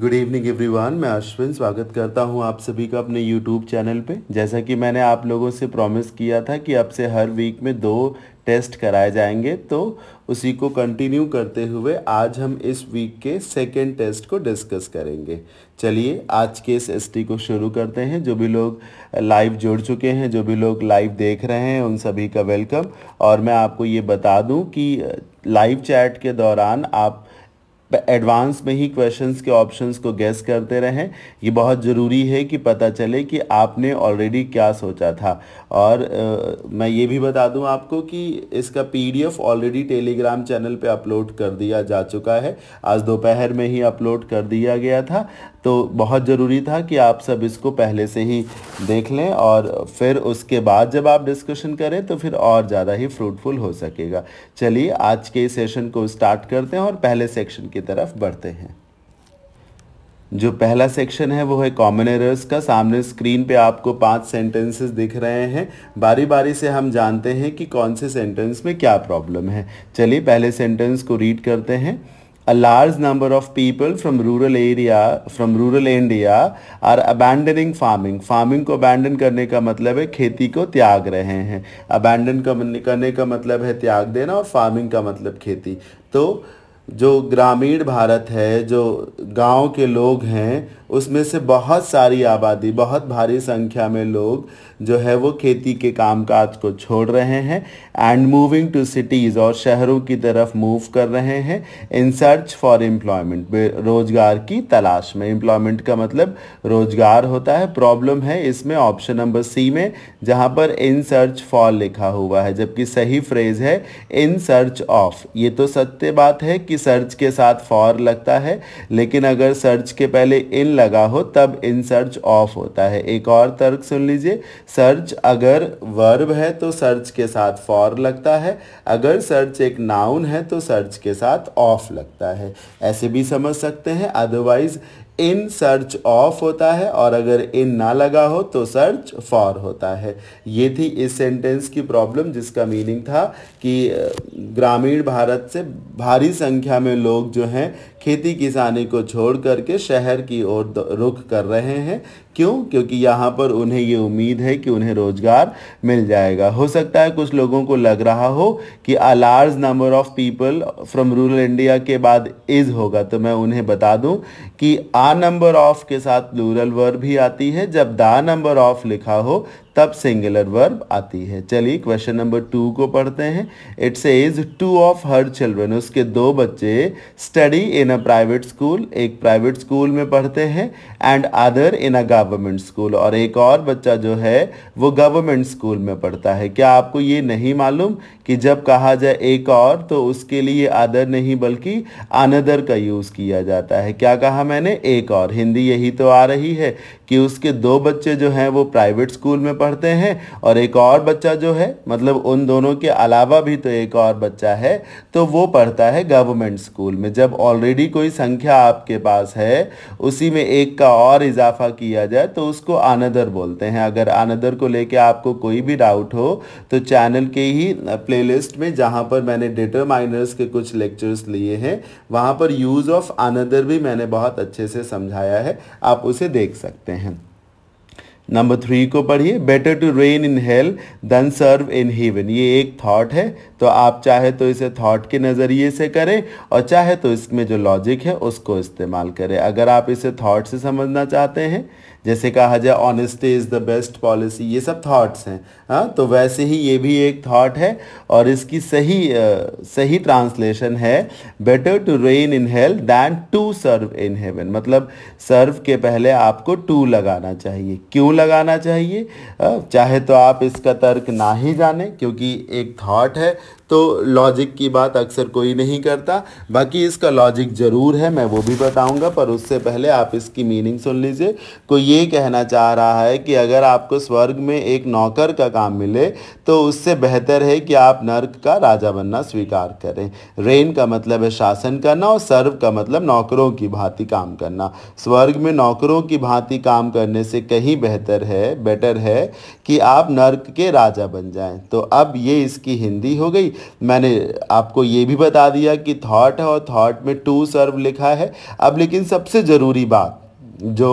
Good evening everyone मैं अश्विन स्वागत करता हूं आप सभी का अपने यूट्यूब चैनल पे जैसा कि मैंने आप लोगों से प्रॉमिस किया था कि अब से हर वीक में दो टेस्ट कराए जाएंगे तो उसी को कंटिन्यू करते हुए आज हम इस वीक के सेकेंड टेस्ट को डिस्कस करेंगे चलिए आज के इस एस को शुरू करते हैं जो भी लोग लाइव जुड़ चुके हैं जो भी लोग लाइव देख रहे हैं उन सभी का वेलकम और मैं आपको ये बता दूँ कि लाइव चैट के दौरान आप एडवांस में ही क्वेश्चंस के ऑप्शंस को गैस करते रहें ये बहुत ज़रूरी है कि पता चले कि आपने ऑलरेडी क्या सोचा था और आ, मैं ये भी बता दूं आपको कि इसका पीडीएफ ऑलरेडी टेलीग्राम चैनल पे अपलोड कर दिया जा चुका है आज दोपहर में ही अपलोड कर दिया गया था तो बहुत ज़रूरी था कि आप सब इसको पहले से ही देख लें और फिर उसके बाद जब आप डिस्कशन करें तो फिर और ज़्यादा ही फ्रूटफुल हो सकेगा चलिए आज के सेशन को स्टार्ट करते हैं और पहले सेक्शन की तरफ बढ़ते हैं जो पहला सेक्शन है वो है कॉमन एरर्स का सामने स्क्रीन पे आपको पांच सेंटेंसेस दिख रहे हैं बारी बारी से हम जानते हैं कि कौन से सेंटेंस में क्या प्रॉब्लम है चलिए पहले सेंटेंस को रीड करते हैं a large number of people from rural area from rural India are abandoning farming farming ko abandon karne ka matlab hai kheti ko tyag rahe hain abandon karne ka matlab hai tyag dena aur farming ka matlab kheti to जो ग्रामीण भारत है जो गांव के लोग हैं उसमें से बहुत सारी आबादी बहुत भारी संख्या में लोग जो है वो खेती के कामकाज को छोड़ रहे हैं एंड मूविंग टू सिटीज़ और शहरों की तरफ मूव कर रहे हैं इन सर्च फॉर एम्प्लॉयमेंट रोज़गार की तलाश में एम्प्लॉयमेंट का मतलब रोज़गार होता है प्रॉब्लम है इसमें ऑप्शन नंबर सी में जहाँ पर इन सर्च फॉर लिखा हुआ है जबकि सही फ्रेज़ है इन सर्च ऑफ ये तो सत्य बात है कि कि सर्च के साथ फॉर लगता है लेकिन अगर सर्च के पहले इन लगा हो तब इन सर्च ऑफ होता है एक और तर्क सुन लीजिए सर्च अगर वर्ब है तो सर्च के साथ फॉर लगता है अगर सर्च एक नाउन है तो सर्च के साथ ऑफ लगता है ऐसे भी समझ सकते हैं अदरवाइज इन सर्च ऑफ होता है और अगर इन ना लगा हो तो सर्च फॉर होता है ये थी इस सेंटेंस की प्रॉब्लम जिसका मीनिंग था कि ग्रामीण भारत से भारी संख्या में लोग जो हैं खेती किसानी को छोड़ करके शहर की ओर रुख कर रहे हैं क्यों क्योंकि यहाँ पर उन्हें ये उम्मीद है कि उन्हें रोज़गार मिल जाएगा हो सकता है कुछ लोगों को लग रहा हो कि a large number of people from rural India के बाद इज़ होगा तो मैं उन्हें बता दूं कि आ नंबर ऑफ़ के साथ रूरल वर्ब भी आती है जब दा नंबर ऑफ़ लिखा हो तब सिंगुलर वर्ब आती है चलिए क्वेश्चन नंबर टू को पढ़ते हैं it says two of her children उसके दो बच्चे study in a private school एक प्राइवेट स्कूल में पढ़ते हैं and other in a government school और एक और बच्चा जो है वो गवर्नमेंट स्कूल में पढ़ता है क्या आपको ये नहीं मालूम कि जब कहा जाए एक और तो उसके लिए अदर नहीं बल्कि अनदर का यूज़ किया जाता है क्या कहा मैंने एक और हिंदी यही तो आ रही है कि उसके दो बच्चे जो हैं वो प्राइवेट स्कूल में पढ़ते हैं और एक और बच्चा जो है मतलब उन दोनों के अलावा भी तो एक और बच्चा है तो वो पढ़ता है गवर्नमेंट स्कूल में जब ऑलरेडी कोई संख्या आपके पास है उसी में एक का और इजाफा किया जाए तो उसको आनदर बोलते हैं अगर आनदर को लेके आपको कोई भी डाउट हो तो चैनल के ही प्लेलिस्ट में जहाँ पर मैंने माइनर्स के कुछ लेक्चर्स लिए हैं वहाँ पर यूज़ ऑफ आनदर भी मैंने बहुत अच्छे से समझाया है आप उसे देख सकते हैं हैं नंबर थ्री को पढ़िए better to reign in hell than serve in heaven ये एक थॉट है तो आप चाहे तो इसे थॉट के नज़रिए से करें और चाहे तो इसमें जो लॉजिक है उसको इस्तेमाल करें अगर आप इसे थॉट से समझना चाहते हैं जैसे कहा जाए honesty is the best policy ये सब थॉट्स हैं हाँ तो वैसे ही ये भी एक थॉट है और इसकी सही सही ट्रांसलेशन है better to reign in hell than to serve in heaven मतलब सर्व के पहले आपको टू लगाना चाहिए क्यों लगाना चाहिए चाहे तो आप इसका तर्क ना ही जाने क्योंकि एक थॉट है तो लॉजिक की बात अक्सर कोई नहीं करता बाकी इसका लॉजिक ज़रूर है मैं वो भी बताऊँगा पर उससे पहले आप इसकी मीनिंग सुन लीजिए कोई ये कहना चाह रहा है कि अगर आपको स्वर्ग में एक नौकर का काम मिले तो उससे बेहतर है कि आप नर्क का राजा बनना स्वीकार करें रेन का मतलब है शासन करना और सर्व का मतलब नौकरों की भांति काम करना स्वर्ग में नौकरों की भांति काम करने से कहीं बेहतर है बेटर है कि आप नर्क के राजा बन जाएं तो अब ये इसकी हिंदी हो गई मैंने आपको ये भी बता दिया कि थॉट है और थॉट में टू सर्व लिखा है अब लेकिन सबसे ज़रूरी बात जो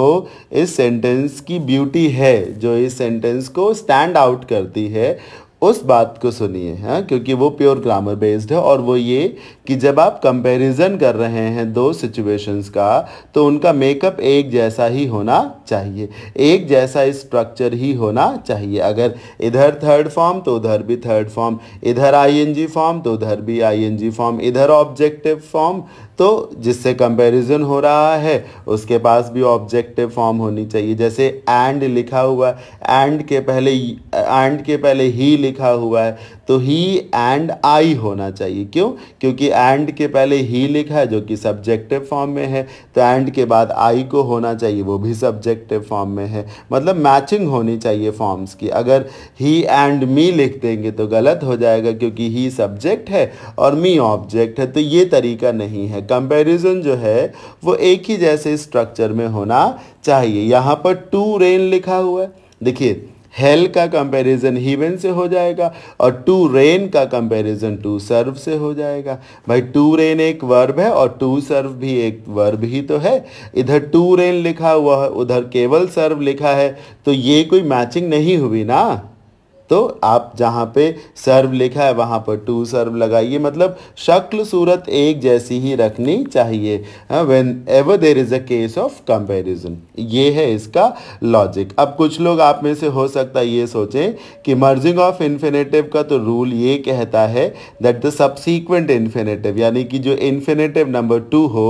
इस सेंटेंस की ब्यूटी है जो इस सेंटेंस को स्टैंड आउट करती है उस बात को सुनिए हाँ क्योंकि वो प्योर ग्रामर बेस्ड है और वो ये कि जब आप कंपैरिजन कर रहे हैं दो सिचुएशंस का तो उनका मेकअप एक जैसा ही होना चाहिए एक जैसा स्ट्रक्चर ही होना चाहिए अगर इधर थर्ड फॉर्म तो उधर भी थर्ड फॉर्म इधर आईएनजी फॉर्म तो उधर भी आईएनजी फॉर्म इधर ऑब्जेक्टिव फॉर्म तो जिससे कंपैरिजन हो रहा है उसके पास भी ऑब्जेक्टिव फॉर्म होनी चाहिए जैसे एंड लिखा हुआ है एंड के पहले एंड के पहले ही लिखा हुआ है तो ही एंड आई होना चाहिए क्यों क्योंकि एंड के पहले ही लिखा है जो कि सब्जेक्टिव फॉर्म में है तो एंड के बाद आई को होना चाहिए वो भी सब्जेक्टिव फॉर्म में है मतलब मैचिंग होनी चाहिए फॉर्म्स की अगर ही एंड मी लिख देंगे तो गलत हो जाएगा क्योंकि ही सब्जेक्ट है और मी ऑब्जेक्ट है तो ये तरीका नहीं है कंपेरिजन जो है वो एक ही जैसे स्ट्रक्चर में होना चाहिए यहाँ पर टू रेन लिखा हुआ है देखिए हेल का कंपैरिजन हीवन से हो जाएगा और टू रेन का कंपैरिजन टू सर्व से हो जाएगा भाई टू रेन एक वर्ब है और टू सर्व भी एक वर्ब ही तो है इधर टू रेन लिखा हुआ है उधर केवल सर्व लिखा है तो ये कोई मैचिंग नहीं हुई ना तो आप जहाँ पे सर्व लिखा है वहाँ पर टू सर्व लगाइए मतलब शक्ल सूरत एक जैसी ही रखनी चाहिए whenever there is a case of comparison ये है इसका लॉजिक अब कुछ लोग आप में से हो सकता है ये सोचें कि मर्जिंग ऑफ इन्फिनेटिव का तो रूल ये कहता है दैट द सबसिक्वेंट इन्फिनेटिव यानी कि जो इन्फिनेटिव नंबर टू हो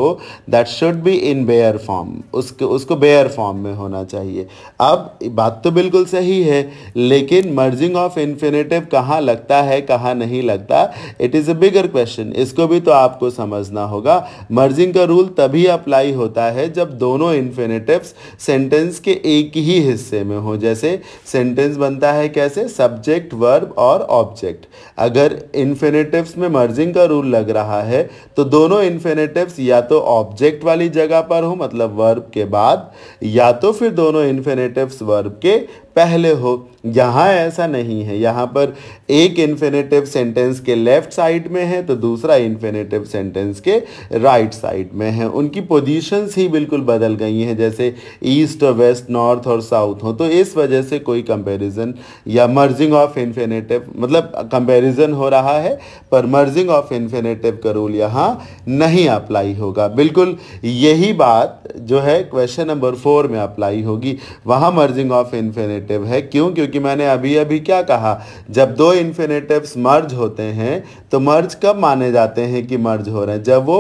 that should be in bare form उसको उसको बेयर फॉर्म में होना चाहिए अब बात तो बिल्कुल सही है लेकिन मर्जिंग यूजिंग ऑफ इन्फिनेटिव कहाँ लगता है कहाँ नहीं लगता it is a bigger question इसको भी तो आपको समझना होगा मर्जिंग का रूल तभी अप्लाई होता है जब दोनों इन्फिनेटिव्स सेंटेंस के एक ही हिस्से में हो जैसे सेंटेंस बनता है कैसे सब्जेक्ट वर्ब और ऑब्जेक्ट अगर इन्फिनेटिव्स में मर्जिंग का रूल लग रहा है तो दोनों इन्फिनेटिव्स या तो ऑब्जेक्ट वाली जगह पर हो मतलब वर्ब के बाद या तो फिर दोनों इन्फिनेटिव्स वर्ब के पहले हो यहाँ ऐसा नहीं नहीं है यहाँ पर एक इन्फिनेटिव सेंटेंस के लेफ्ट साइड में है तो दूसरा इन्फिनेटिव सेंटेंस के राइट साइड में है उनकी पोजीशंस ही बिल्कुल बदल गई हैं जैसे ईस्ट वेस्ट नॉर्थ और साउथ हो तो इस वजह से कोई कंपैरिजन या मर्जिंग ऑफ इन्फिनेटिव मतलब कंपैरिजन हो रहा है पर मर्जिंग ऑफ इन्फिनेटिव का रूल यहाँ नहीं अप्लाई होगा बिल्कुल यही बात जो है क्वेश्चन नंबर फोर में अप्लाई होगी वहाँ मर्जिंग ऑफ इन्फिनेटिव है क्यों क्योंकि मैंने अभी अभी क्या कहा जब दो इन्फिनेटिव्स मर्ज होते हैं तो मर्ज कब माने जाते हैं कि मर्ज हो रहे हैं जब वो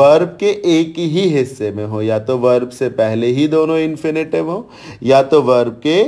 वर्ब के एक ही हिस्से में हो या तो वर्ब से पहले ही दोनों इन्फिनेटिव हो या तो वर्ब के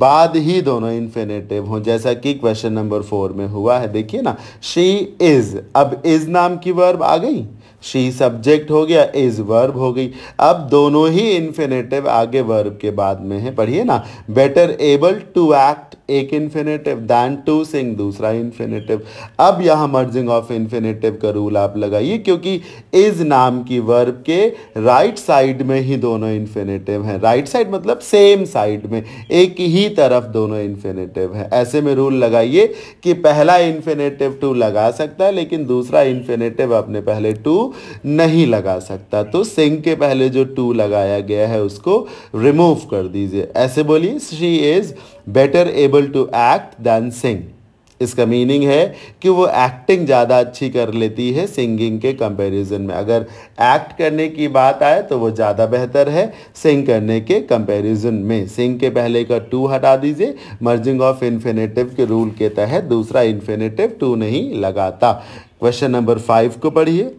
बाद ही दोनों इन्फिनेटिव हो जैसा कि क्वेश्चन नंबर फोर में हुआ है देखिए ना शी इज़ अब इज़ नाम की वर्ब आ गई शी सब्जेक्ट हो गया इज वर्ब हो गई अब दोनों ही इन्फिनेटिव आगे वर्ब के बाद में है पढ़िए ना बेटर एबल टू एक्ट एक इन्फिनेटिव दैन टू सिंग दूसरा इन्फिनेटिव अब यहाँ मर्जिंग ऑफ इन्फिनेटिव का रूल आप लगाइए क्योंकि इज नाम की वर्ब के राइट साइड में ही दोनों इन्फिनेटिव हैं राइट साइड मतलब सेम साइड में एक ही तरफ दोनों इन्फिनेटिव है ऐसे में रूल लगाइए कि पहला इन्फिनेटिव टू लगा सकता है लेकिन दूसरा इन्फिनेटिव अपने पहले टू नहीं लगा सकता तो सिंह के पहले जो टू लगाया गया है उसको रिमूव कर दीजिए ऐसे बोलिए she is better able to act than sing इसका मीनिंग है कि वो एक्टिंग ज़्यादा अच्छी कर लेती है सिंगिंग के कंपैरिजन में अगर एक्ट करने की बात आए तो वो ज़्यादा बेहतर है सिंग करने के कंपैरिजन में सिंग के पहले का टू हटा दीजिए मर्जिंग ऑफ इन्फिनेटिव के रूल के तहत दूसरा इन्फिनेटिव टू नहीं लगाता क्वेश्चन नंबर फाइव को पढ़िए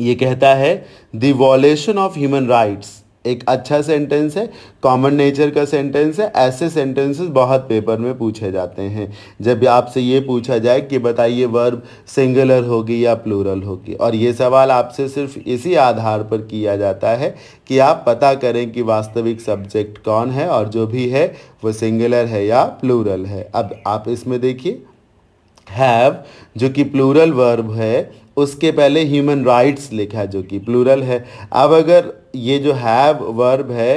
ये कहता है the violation of human rights एक अच्छा सेंटेंस है कॉमन नेचर का सेंटेंस है ऐसे सेंटेंसेस बहुत पेपर में पूछे जाते हैं जब आपसे ये पूछा जाए कि बताइए वर्ब सिंगुलर होगी या प्लूरल होगी और ये सवाल आपसे सिर्फ इसी आधार पर किया जाता है कि आप पता करें कि वास्तविक सब्जेक्ट कौन है और जो भी है वो सिंगुलर है या प्लूरल है अब आप इसमें देखिए हैव जो कि प्लूरल वर्ब है उसके पहले ह्यूमन राइट्स लिखा है जो कि प्लूरल है अब अगर ये जो हैव वर्ब है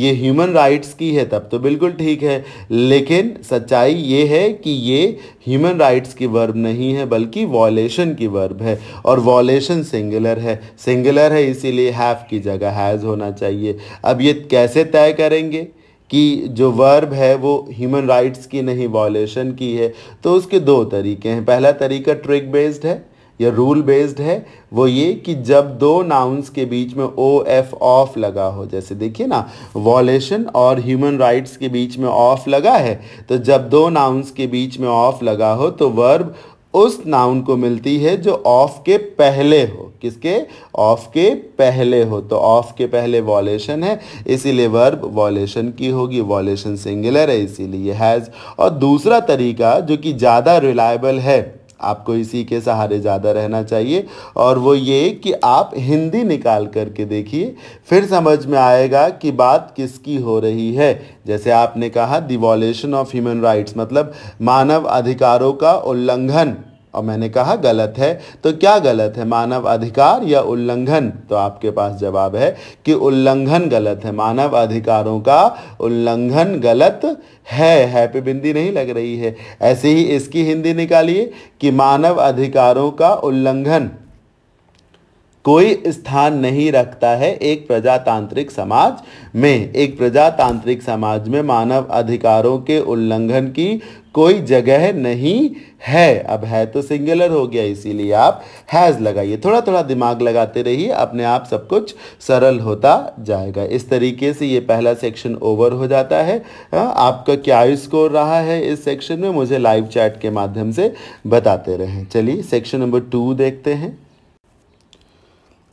ये ह्यूमन राइट्स की है तब तो बिल्कुल ठीक है लेकिन सच्चाई ये है कि ये ह्यूमन राइट्स की वर्ब नहीं है बल्कि वॉलेशन की वर्ब है और वॉलेशन सिंगुलर है सिंगुलर है इसीलिए हैव की जगह हैज़ होना चाहिए अब ये कैसे तय करेंगे कि जो वर्ब है वो ह्यूमन राइट्स की नहीं वॉलेशन की है तो उसके दो तरीके हैं पहला तरीका ट्रिक बेस्ड है या रूल बेस्ड है वो ये कि जब दो नाउन्स के बीच में ओ एफ ऑफ लगा हो जैसे देखिए ना वॉलेशन और ह्यूमन राइट्स के बीच में ऑफ लगा है तो जब दो नाउंस के बीच में ऑफ लगा हो तो वर्ब उस नाउन को मिलती है जो ऑफ के पहले हो किसके ऑफ के पहले हो तो ऑफ के पहले वॉलेशन है इसीलिए वर्ब वॉलेशन की होगी वॉलेशन सिंगुलर है इसीलिए हैज़ और दूसरा तरीका जो कि ज़्यादा रिलायबल है आपको इसी के सहारे ज़्यादा रहना चाहिए और वो ये कि आप हिंदी निकाल करके देखिए फिर समझ में आएगा कि बात किसकी हो रही है जैसे आपने कहा दिवॉलेशन ऑफ ह्यूमन राइट्स मतलब मानव अधिकारों का उल्लंघन और मैंने कहा गलत है तो क्या गलत है मानव अधिकार या उल्लंघन तो आपके पास जवाब है कि उल्लंघन गलत है मानव अधिकारों का उल्लंघन गलत है हैप्पी बिंदी नहीं लग रही है ऐसे ही इसकी हिंदी निकालिए कि मानव अधिकारों का उल्लंघन कोई स्थान नहीं रखता है एक प्रजातांत्रिक समाज में एक प्रजातांत्रिक समाज में मानव अधिकारों के उल्लंघन की कोई जगह नहीं है अब है तो सिंगुलर हो गया इसीलिए आप हैज़ लगाइए थोड़ा थोड़ा दिमाग लगाते रहिए अपने आप सब कुछ सरल होता जाएगा इस तरीके से ये पहला सेक्शन ओवर हो जाता है हाँ, आपका क्या स्कोर रहा है इस सेक्शन में मुझे लाइव चैट के माध्यम से बताते रहें चलिए सेक्शन नंबर टू देखते हैं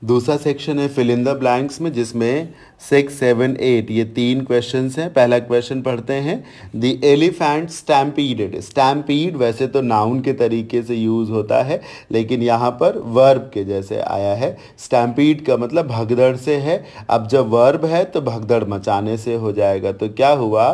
दूसरा सेक्शन है फिल इन द ब्लैंक्स में जिसमें सिक्स सेवन एट ये तीन क्वेश्चंस हैं पहला क्वेश्चन पढ़ते हैं द एलिफेंट स्टैम्पीडेड स्टैम्पीड वैसे तो नाउन के तरीके से यूज़ होता है लेकिन यहाँ पर वर्ब के जैसे आया है स्टैम्पीड का मतलब भगदड़ से है अब जब वर्ब है तो भगदड़ मचाने से हो जाएगा तो क्या हुआ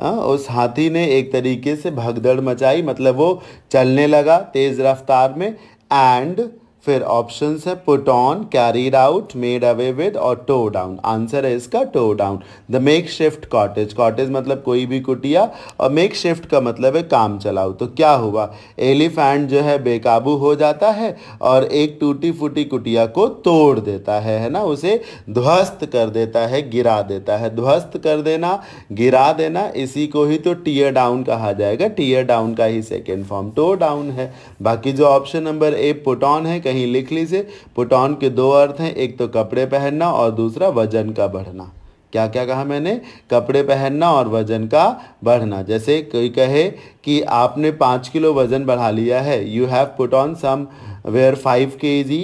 आ, उस हाथी ने एक तरीके से भगदड़ मचाई मतलब वो चलने लगा तेज़ रफ्तार में एंड फिर ऑप्शन है put on carried out made away with और टो डाउन आंसर है इसका tore down the makeshift cottage cottage मतलब कोई भी कुटिया और मेक शिफ्ट का मतलब है काम चलाओ तो क्या हुआ एलिफेंट जो है बेकाबू हो जाता है और एक टूटी फूटी कुटिया को तोड़ देता है है ना उसे ध्वस्त कर देता है गिरा देता है ध्वस्त कर देना गिरा देना इसी को ही तो टीयर डाउन कहा जाएगा टीयर डाउन का ही सेकेंड फॉर्म टो डाउन है बाकी जो option number A put on है कहीं लिख लीजिए पुट ऑन के दो अर्थ हैं एक तो कपड़े पहनना और दूसरा वजन का बढ़ना क्या क्या कहा मैंने कपड़े पहनना और वजन का बढ़ना जैसे कोई कहे कि आपने पाँच किलो वजन बढ़ा लिया है you have put on somewhere five K G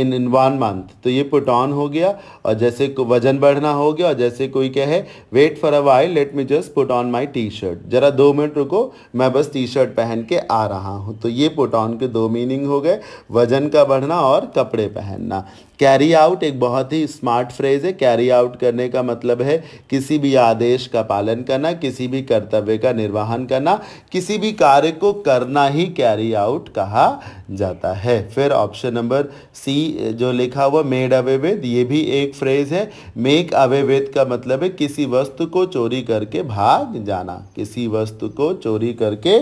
in in one month तो ये पुट ऑन हो गया और जैसे वजन बढ़ना हो गया और जैसे कोई कहे wait for a while let me just put on my T shirt ज़रा दो मिनट रुको मैं बस टी शर्ट पहन के आ रहा हूँ तो ये पुट ऑन के दो मीनिंग हो गए वजन का बढ़ना और कपड़े पहनना कैरी आउट एक बहुत ही स्मार्ट फ्रेज है कैरी आउट करने का मतलब है किसी भी आदेश का पालन करना किसी भी कर्तव्य का निर्वहन करना किसी भी कार्य को करना ही कैरी आउट कहा जाता है है फिर ऑप्शन नंबर सी जो लिखा हुआ मेड अवे विद ये भी एक फ्रेज है मेक अवे विद का मतलब है किसी वस्तु को चोरी करके भाग जाना किसी वस्तु को चोरी करके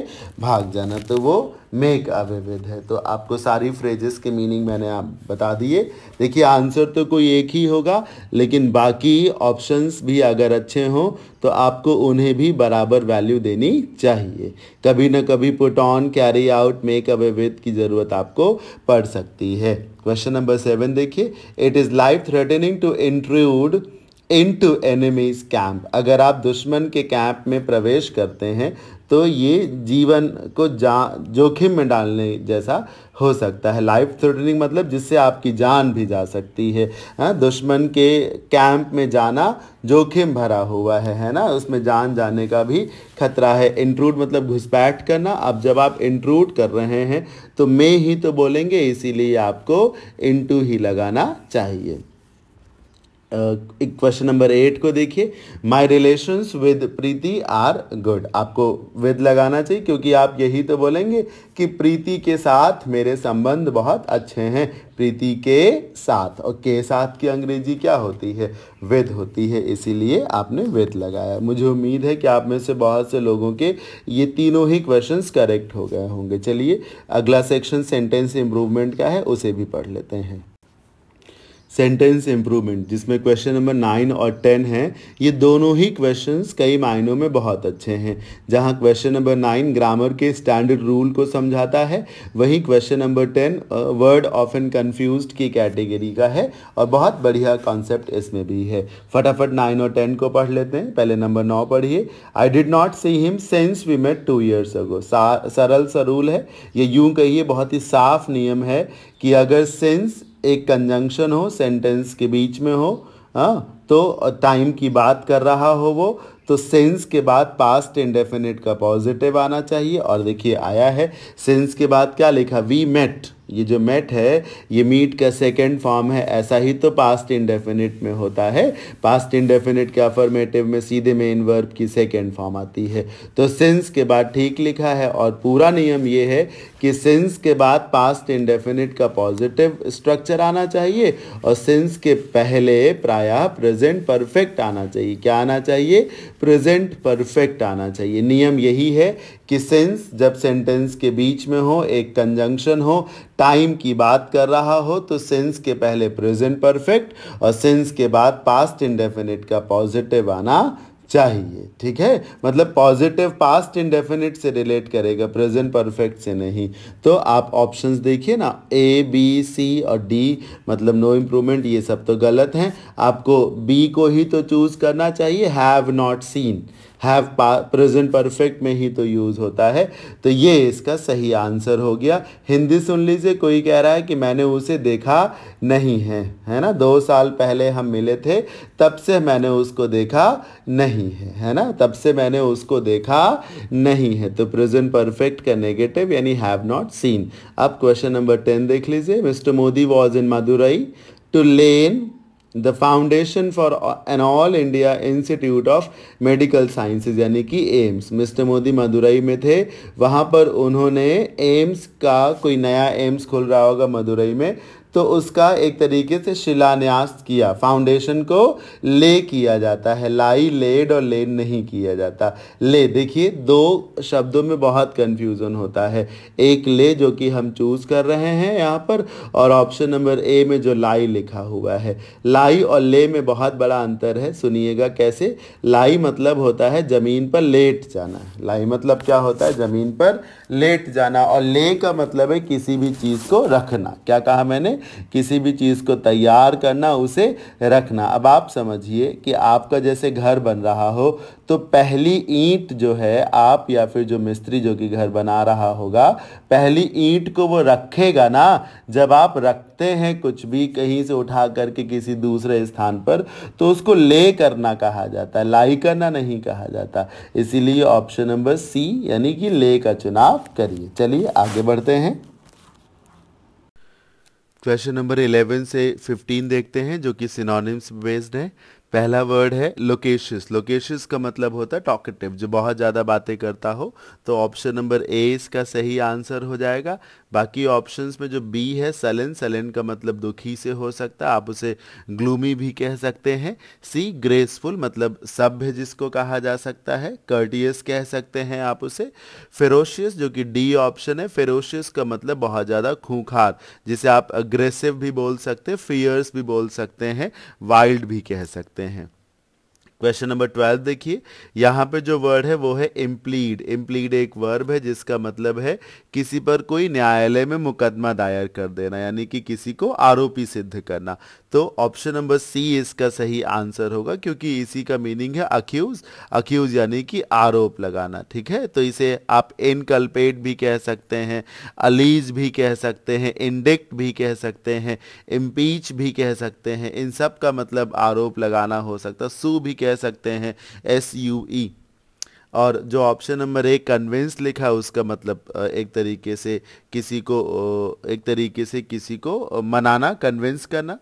भाग जाना तो वो मेक अवे विद है तो आपको सारी फ्रेजेस के मीनिंग मैंने आप बता दिए देखिए आंसर तो कोई एक ही होगा लेकिन बाकी ऑप्शंस भी अगर अच्छे हों तो आपको उन्हें भी बराबर वैल्यू देनी चाहिए कभी ना कभी put on carry out make away with की ज़रूरत आपको पड़ सकती है क्वेश्चन नंबर सेवन देखिए it is life threatening to intrude into enemies camp अगर आप दुश्मन के कैंप में प्रवेश करते हैं तो ये जीवन को जा जोखिम में डालने जैसा हो सकता है लाइफ थ्रेटनिंग मतलब जिससे आपकी जान भी जा सकती है हा? दुश्मन के कैंप में जाना जोखिम भरा हुआ है है ना उसमें जान जाने का भी खतरा है इंट्रूड मतलब घुसपैठ करना अब जब आप इंट्रूड कर रहे हैं तो मैं ही तो बोलेंगे इसीलिए आपको इंटू ही लगाना चाहिए एक क्वेश्चन नंबर एट को देखिए my relations with Preeti are good आपको विद लगाना चाहिए क्योंकि आप यही तो बोलेंगे कि प्रीति के साथ मेरे संबंध बहुत अच्छे हैं प्रीति के साथ और के साथ की अंग्रेजी क्या होती है विद होती है इसीलिए आपने विद लगाया मुझे उम्मीद है कि आप में से बहुत से लोगों के ये तीनों ही क्वेश्चंस करेक्ट हो गए होंगे चलिए अगला सेक्शन सेंटेंस इम्प्रूवमेंट का है उसे भी पढ़ लेते हैं सेंटेंस इम्प्रूवमेंट जिसमें क्वेश्चन नंबर नाइन और टेन है ये दोनों ही क्वेश्चंस कई मायनों में बहुत अच्छे हैं जहाँ क्वेश्चन नंबर नाइन ग्रामर के स्टैंडर्ड रूल को समझाता है वहीं question number ten word often confuse की कैटेगरी का है और बहुत बढ़िया कॉन्सेप्ट इसमें भी है फटाफट नाइन और टेन को पढ़ लेते हैं पहले नंबर नौ पढ़िए I did not see him since we met two years ago सरल सा रूल है ये यूं कहिए बहुत ही साफ नियम है कि अगर सेंस एक कंजंक्शन हो सेंटेंस के बीच में हो आ, हाँ, तो टाइम की बात कर रहा हो वो तो सेंस के बाद पास्ट इंडेफिनिट का पॉजिटिव आना चाहिए और देखिए आया है सेंस के बाद क्या लिखा वी मेट ये जो मेट है ये मीट का सेकेंड फॉर्म है ऐसा ही तो पास्ट इंडेफिनिट में होता है पास्ट इंडेफिनिट के अफर्मेटिव में सीधे में इन वर्ब की सेकेंड फॉर्म आती है तो सिंस के बाद ठीक लिखा है और पूरा नियम ये है कि सिंस के बाद पास्ट इंडेफिनिट का पॉजिटिव स्ट्रक्चर आना चाहिए और सिंस के पहले प्रायः प्रेजेंट परफेक्ट आना चाहिए क्या आना चाहिए प्रेजेंट परफेक्ट आना चाहिए नियम यही है कि सेंस जब सेंटेंस के बीच में हो एक कंजंक्शन हो टाइम की बात कर रहा हो तो सेंस के पहले प्रेजेंट परफेक्ट और सेंस के बाद पास्ट इंडेफिनिट का पॉजिटिव आना चाहिए ठीक है मतलब पॉजिटिव पास्ट इंडेफिनिट से रिलेट करेगा प्रेजेंट परफेक्ट से नहीं तो आप ऑप्शंस देखिए ना ए बी सी और डी मतलब नो इम्प्रूवमेंट ये सब तो गलत हैं आपको बी को ही तो चूज़ करना चाहिए have not seen have present perfect में ही तो यूज़ होता है तो ये इसका सही आंसर हो गया हिंदी सुन लीजिए कोई कह रहा है कि मैंने उसे देखा नहीं है है ना दो साल पहले हम मिले थे तब से मैंने उसको देखा नहीं है है ना तब से मैंने उसको देखा नहीं है तो प्रेजेंट परफेक्ट का नेगेटिव यानी हैव नॉट सीन अब क्वेश्चन नंबर टेन देख लीजिए Mister Modi was in Madurai to lay the foundation for an All India Institute of Medical Sciences यानी कि एम्स मिस्टर मोदी मदुरई में थे वहाँ पर उन्होंने एम्स का कोई नया एम्स खोल रहा होगा मदुरई में तो उसका एक तरीके से शिलान्यास किया फाउंडेशन को ले किया जाता है लाई लेड और लेड नहीं किया जाता ले देखिए दो शब्दों में बहुत कन्फ्यूज़न होता है एक ले जो कि हम चूज़ कर रहे हैं यहाँ पर और ऑप्शन नंबर ए में जो लाई लिखा हुआ है लाई और ले में बहुत बड़ा अंतर है सुनिएगा कैसे लाई मतलब होता है ज़मीन पर लेट जाना लाई मतलब क्या होता है ज़मीन पर लेट जाना और ले का मतलब है किसी भी चीज़ को रखना क्या कहा मैंने किसी भी चीज़ को तैयार करना उसे रखना अब आप समझिए कि आपका जैसे घर बन रहा हो तो पहली ईंट जो है आप या फिर जो मिस्त्री जो कि घर बना रहा होगा पहली ईंट को वो रखेगा ना जब आप रखते हैं कुछ भी कहीं से उठा करके किसी दूसरे स्थान पर तो उसको ले करना कहा जाता है लाई करना नहीं कहा जाता इसीलिए ऑप्शन नंबर सी यानी कि ले का चुनाव करिए चलिए आगे बढ़ते हैं क्वेश्चन नंबर 11 से 15 देखते हैं जो कि सिनोनिम्स बेस्ड है पहला वर्ड है लोकेशियस लोकेशियस का मतलब होता है टॉकेटिव जो बहुत ज़्यादा बातें करता हो तो ऑप्शन नंबर ए इसका सही आंसर हो जाएगा बाकी ऑप्शंस में जो बी है सलिन सलिन का मतलब दुखी से हो सकता आप उसे ग्लूमी भी कह सकते हैं सी ग्रेसफुल मतलब सभ्य जिसको कहा जा सकता है कर्टियस कह सकते हैं आप उसे फेरोशियस जो कि डी ऑप्शन है फेरोशियस का मतलब बहुत ज़्यादा खूंखार जिसे आप अग्रेसिव भी बोल सकते हैं फियर्स भी बोल सकते हैं वाइल्ड भी कह सकते हैं क्वेश्चन नंबर ट्वेल्व देखिए यहाँ पे जो वर्ड है वो है इम्प्लीड इम्प्लीड एक वर्ब है जिसका मतलब है किसी पर कोई न्यायालय में मुकदमा दायर कर देना यानी कि किसी को आरोपी सिद्ध करना तो ऑप्शन नंबर सी इसका सही आंसर होगा क्योंकि इसी का मीनिंग है अक्यूज अक्यूज यानी कि आरोप लगाना ठीक है तो इसे आप इनकल्पेट भी कह सकते हैं अलीज भी कह सकते हैं इंडिक्ट भी कह सकते हैं इम्पीच भी कह सकते हैं इन सब का मतलब आरोप लगाना हो सकता सू भी कह कह सकते हैं एस यू ई और जो ऑप्शन नंबर एक कन्विंस लिखा है उसका मतलब एक तरीके से किसी को एक तरीके से किसी को मनाना कन्विंस करना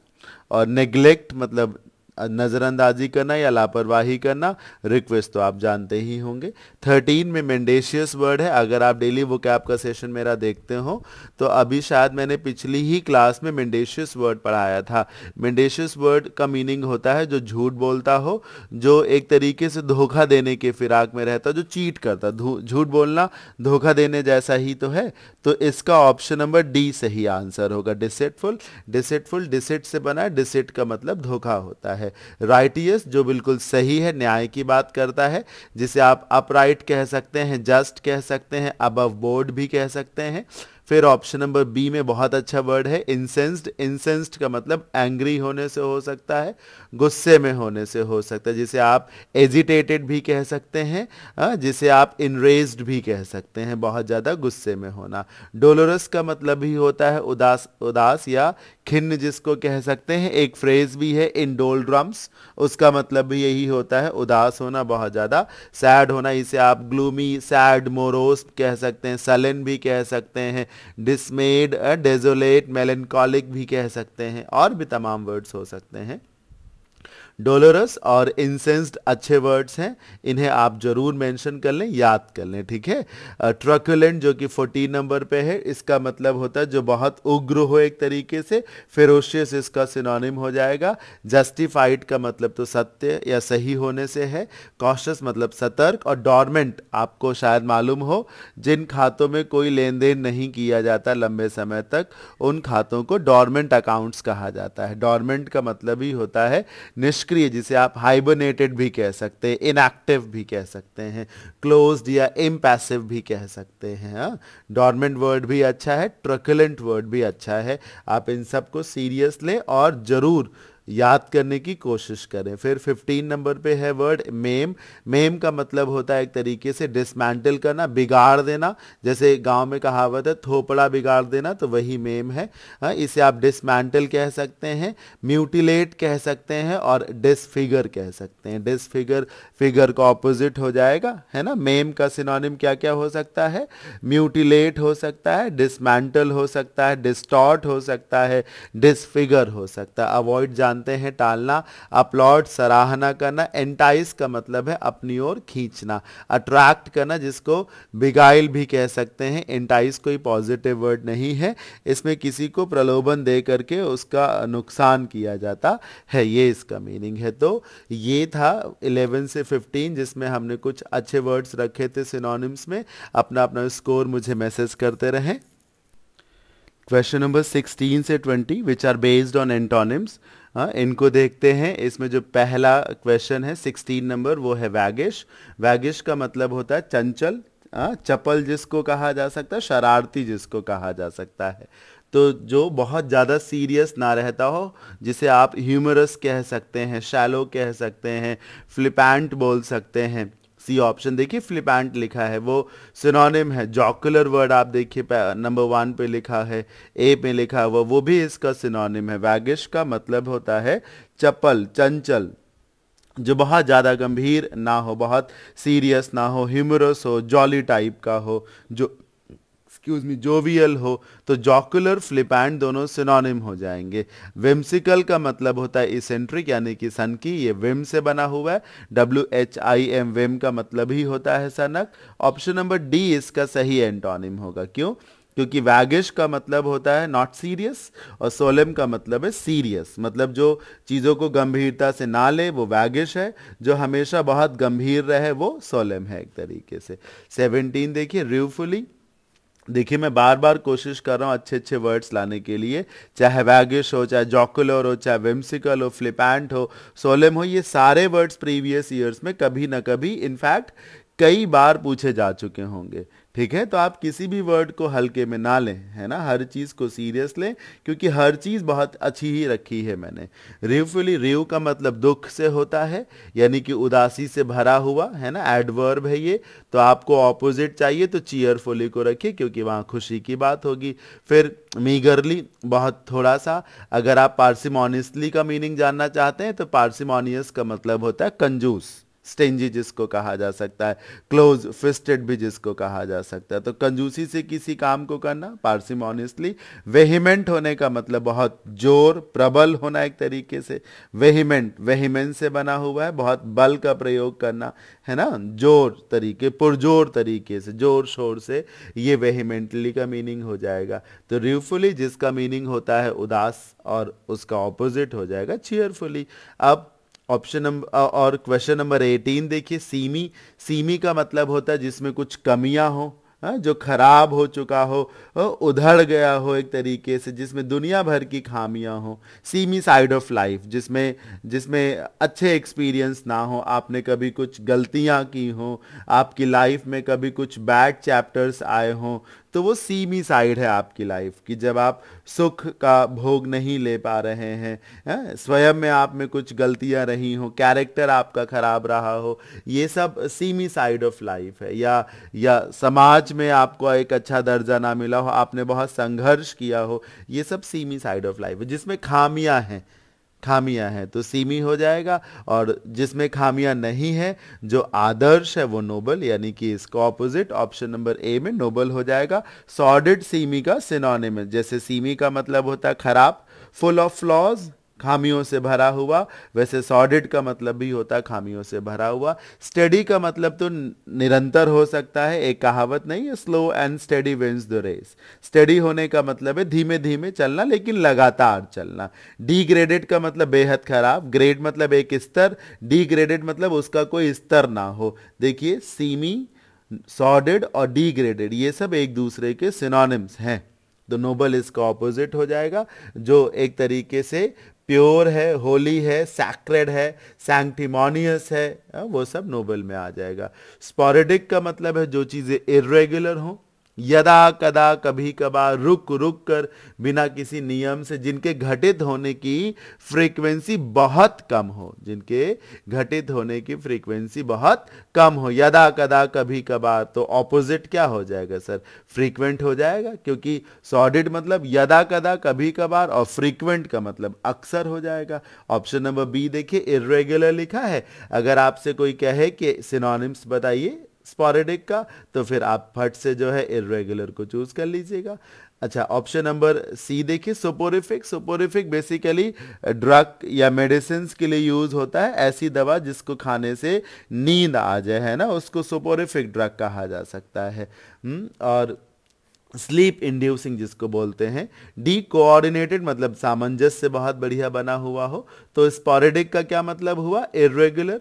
और नेग्लेक्ट मतलब नज़रअंदाजी करना या लापरवाही करना रिक्वेस्ट तो आप जानते ही होंगे थर्टीन में मैंडेशियस वर्ड है अगर आप डेली वो कैप का सेशन मेरा देखते हो तो अभी शायद मैंने पिछली ही क्लास में मैंडेशियस वर्ड पढ़ाया था मैंडेशियस वर्ड का मीनिंग होता है जो झूठ बोलता हो जो एक तरीके से धोखा देने के फिराक में रहता जो चीट करता झूठ बोलना धोखा देने जैसा ही तो है तो इसका ऑप्शन नंबर डी सही आंसर होगा डिसेटफुल डिसेटफुल डिसेट से बना है डिसेट का मतलब धोखा होता है है राइटियस जो बिल्कुल सही है न्याय की बात करता है जिसे आप अपराइट कह सकते हैं जस्ट कह सकते हैं अबव बोर्ड भी कह सकते हैं फिर ऑप्शन नंबर बी में बहुत अच्छा वर्ड है इंसेंस्ड इंसेंस्ड का मतलब एंग्री होने से हो सकता है गुस्से में होने से हो सकता है जिसे आप एजिटेटेड भी कह सकते हैं हाँ, जिसे आप इनरेज्ड भी कह सकते हैं बहुत ज़्यादा गुस्से में होना डोलोरस का मतलब ही होता है उदास उदास या खिन्न जिसको कह सकते हैं एक फ्रेज भी है इन डोलड्रम्स उसका मतलब भी यही होता है उदास होना बहुत ज़्यादा सैड होना इसे आप ग्लूमी सैड मोरोस कह सकते हैं सलन भी कह सकते हैं डिसमेड डेजोलेट मेलनकॉलिक भी कह सकते हैं और भी तमाम वर्ड्स हो सकते हैं डोलोरस और इंसेंस्ड अच्छे वर्ड्स हैं इन्हें आप जरूर मेंशन कर लें याद कर लें ठीक है ट्रकुलेंट जो कि फोर्टीन नंबर पे है इसका मतलब होता है जो बहुत उग्र हो एक तरीके से फेरोशियस इसका सिनोनिम हो जाएगा जस्टिफाइड का मतलब तो सत्य या सही होने से है कॉशस मतलब सतर्क और डॉर्मेंट आपको शायद मालूम हो जिन खातों में कोई लेन देन नहीं किया जाता लंबे समय तक उन खातों को डॉर्मेंट अकाउंट्स कहा जाता है डॉर्मेंट का मतलब ही होता है निश निष्क्रिय जिसे आप हाइबरनेटेड भी कह सकते हैं इनएक्टिव भी कह सकते हैं क्लोज्ड या इम्पैसिव भी कह सकते हैं हाँ। डॉर्मेंट वर्ड भी अच्छा है ट्रकुलेंट वर्ड भी अच्छा है आप इन सबको सीरियस लें और ज़रूर याद करने की कोशिश करें फिर 15 नंबर पे है वर्ड मेम मेम का मतलब होता है एक तरीके से डिसमेंटल करना बिगाड़ देना जैसे गांव में कहावत है थोपड़ा बिगाड़ देना तो वही मेम है हाँ, इसे आप डिसमेंटल कह सकते हैं म्यूटिलेट कह सकते हैं और डिसफिगर कह सकते हैं डिसफिगर फिगर का ऑपोजिट हो जाएगा है ना मेम का सिनोनिम क्या क्या हो सकता है म्यूटिलेट हो सकता है डिसमेंटल हो सकता है डिस्टॉर्ट हो सकता है डिसफिगर हो सकता है अवॉइड जान जानते हैं टालना अपलॉड सराहना करना एंटाइस का मतलब है अपनी ओर खींचना अट्रैक्ट करना जिसको बिगाइल भी कह सकते हैं एंटाइस कोई पॉजिटिव वर्ड नहीं है इसमें किसी को प्रलोभन दे करके उसका नुकसान किया जाता है ये इसका मीनिंग है तो ये था 11 से 15 जिसमें हमने कुछ अच्छे वर्ड्स रखे थे सिनोनिम्स में अपना अपना स्कोर मुझे मैसेज करते रहें क्वेश्चन नंबर 16 से 20, which are based on antonyms हाँ, इनको देखते हैं इसमें जो पहला क्वेश्चन है सिक्सटीन नंबर वो है वैगिश वैगिश का मतलब होता है चंचल आ, हाँ, चपल जिसको कहा जा सकता है शरारती जिसको कहा जा सकता है तो जो बहुत ज़्यादा सीरियस ना रहता हो जिसे आप ह्यूमरस कह सकते हैं शैलो कह सकते हैं फ्लिपेंट बोल सकते हैं सी ऑप्शन देखिए फ्लिपेंट लिखा है वो सिनोनिम है जॉकुलर वर्ड आप देखिए नंबर वन पे लिखा है ए पे लिखा हुआ वो भी इसका सिनोनिम है वैगिश का मतलब होता है चपल चंचल जो बहुत ज़्यादा गंभीर ना हो बहुत सीरियस ना हो ह्यूमरस हो जॉली टाइप का हो जो एक्सक्यूज मी जोवियल हो तो जॉकुलर एंड दोनों सिनोनिम हो जाएंगे विम्सिकल का मतलब होता है इसेंट्रिक यानी कि सन की ये विम से बना हुआ है W H I M whim का मतलब ही होता है सनक ऑप्शन नंबर डी इसका सही एंटोनिम होगा क्यों क्योंकि वैगिश का मतलब होता है नॉट सीरियस और सोलम का मतलब है सीरियस मतलब जो चीज़ों को गंभीरता से ना ले वो वैगिश है जो हमेशा बहुत गंभीर रहे वो सोलम है एक तरीके से सेवनटीन देखिए रिवफुली देखिए मैं बार बार कोशिश कर रहा हूँ अच्छे अच्छे वर्ड्स लाने के लिए चाहे वैगिश हो चाहे जॉकुलर हो चाहे विम्सिकल हो फ्लिपैंट हो सोलेम हो ये सारे वर्ड्स प्रीवियस ईयर्स में कभी ना कभी इनफैक्ट कई बार पूछे जा चुके होंगे ठीक है तो आप किसी भी वर्ड को हल्के में ना लें है ना हर चीज़ को सीरियस लें क्योंकि हर चीज़ बहुत अच्छी ही रखी है मैंने रिवफुली रिव का मतलब दुख से होता है यानी कि उदासी से भरा हुआ है ना एडवर्ब है ये तो आपको ऑपोजिट चाहिए तो चीयरफुली को रखिए क्योंकि वहाँ खुशी की बात होगी फिर मीगरली बहुत थोड़ा सा अगर आप पार्सिमोनियसली का मीनिंग जानना चाहते हैं तो पार्सिमोनियस का मतलब होता है कंजूस स्टेंजी जिसको कहा जा सकता है क्लोज फिस्टेड भी जिसको कहा जा सकता है तो कंजूसी से किसी काम को करना पार्सिम ऑनेस्टली वेहीमेंट होने का मतलब बहुत जोर प्रबल होना एक तरीके से वेहीमेंट वेहीमेंट से बना हुआ है बहुत बल का प्रयोग करना है ना जोर तरीके पुरजोर तरीके से जोर शोर से ये वेहीमेंटली का मीनिंग हो जाएगा तो रिवफुली जिसका मीनिंग होता है उदास और उसका ऑपोजिट हो जाएगा चेयरफुली अब ऑप्शन नंबर uh, और क्वेश्चन नंबर एटीन देखिए सीमी सीमी e, e का मतलब होता है जिसमें कुछ कमियां हों हाँ, जो खराब हो चुका हो उधड़ गया हो एक तरीके से जिसमें दुनिया भर की खामियां हो सीमी साइड ऑफ लाइफ जिसमें जिसमें अच्छे एक्सपीरियंस ना हो आपने कभी कुछ गलतियां की हो आपकी लाइफ में कभी कुछ बैड चैप्टर्स आए हों तो वो सीमी साइड है आपकी लाइफ की जब आप सुख का भोग नहीं ले पा रहे हैं है? हाँ, स्वयं में आप में कुछ गलतियां रही हो कैरेक्टर आपका खराब रहा हो ये सब सीमी साइड ऑफ लाइफ है या या समाज में आपको एक अच्छा दर्जा ना मिला हो आपने बहुत संघर्ष किया हो ये सब सीमी साइड ऑफ लाइफ है जिसमें खामियां हैं खामियां हैं तो सीमी हो जाएगा और जिसमें खामियां नहीं है जो आदर्श है वो नोबल यानी कि इसका ऑपोजिट ऑप्शन नंबर ए में नोबल हो जाएगा सॉडिड सीमी का सिनोनिम जैसे सीमी का मतलब होता है खराब फुल ऑफ फ्लॉज खामियों से भरा हुआ वैसे सॉडिड का मतलब भी होता है खामियों से भरा हुआ स्टडी का मतलब तो निरंतर हो सकता है एक कहावत नहीं है slow and steady wins the race steady होने का मतलब है धीमे धीमे चलना लेकिन लगातार चलना डिग्रेडेड का मतलब बेहद खराब ग्रेड मतलब एक स्तर डिग्रेडेड मतलब उसका कोई स्तर ना हो देखिए सीमी सॉडिड और डिग्रेडेड ये सब एक दूसरे के सिनोनिम्स हैं तो नोबल इसका ऑपोजिट हो जाएगा जो एक तरीके से प्योर है होली है सैक्रेड है सैंक्टिमोनियस है हाँ, वो सब नोबल में आ जाएगा स्पॉरेडिक का मतलब है जो चीज़ें इरेगुलर हों यदा कदा कभी कभार रुक रुक कर बिना किसी नियम से जिनके घटित होने की फ्रीक्वेंसी बहुत कम हो जिनके घटित होने की फ्रीक्वेंसी बहुत कम हो यदा कदा कभी कभार तो ऑपोजिट क्या हो जाएगा सर फ्रीक्वेंट हो जाएगा क्योंकि सॉडिड मतलब यदा कदा कभी कभार और फ्रीक्वेंट का मतलब अक्सर हो जाएगा ऑप्शन नंबर बी देखिए इरेगुलर लिखा है अगर आपसे कोई कहे कि सिनोनिम्स बताइए स्पॉरेडिक का तो फिर आप फट से जो है इरेगुलर को चूज कर लीजिएगा अच्छा ऑप्शन नंबर सी देखिए सोपोरिफिक सोपोरिफिक बेसिकली ड्रग या मेडिसिन के लिए यूज होता है ऐसी दवा जिसको खाने से नींद आ जाए है ना उसको सोपोरिफिक ड्रग कहा जा सकता है हुँ? हम्म, और स्लीप इंड्यूसिंग जिसको बोलते हैं डी कोऑर्डिनेटेड मतलब सामंजस्य बहुत बढ़िया बना हुआ हो तो स्पॉरेडिक का क्या मतलब हुआ इरेगुलर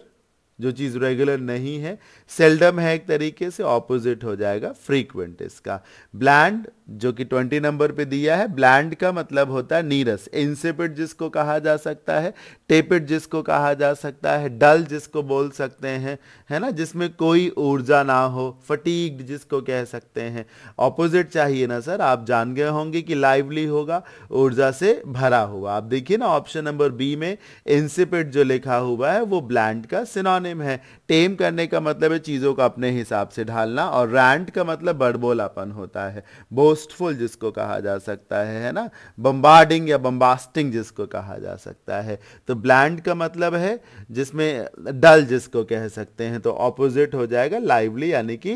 जो चीज़ रेगुलर नहीं है सेल्डम है एक तरीके से ऑपोजिट हो जाएगा फ्रीक्वेंट इसका ब्लैंड जो कि ट्वेंटी नंबर पे दिया है ब्लैंड का मतलब होता है नीरस इंसिपिड जिसको कहा जा सकता है टेपिड जिसको कहा जा सकता है डल जिसको बोल सकते हैं है ना जिसमें कोई ऊर्जा ना हो फटीक्ड जिसको कह सकते हैं ऑपोजिट चाहिए ना सर आप जान गए होंगे कि लाइवली होगा ऊर्जा से भरा हुआ आप देखिए ना ऑप्शन नंबर बी में इंसिपिड जो लिखा हुआ है वो ब्लैंड का सिनोनिम है टेम करने का मतलब है चीज़ों को अपने हिसाब से ढालना और रैंड का मतलब बड़बोलापन होता है बोस बोस्टफुल जिसको कहा जा सकता है है ना बम्बार्डिंग या बम्बास्टिंग जिसको कहा जा सकता है तो ब्लैंड का मतलब है जिसमें डल जिसको कह सकते हैं तो ऑपोजिट हो जाएगा लाइवली यानी कि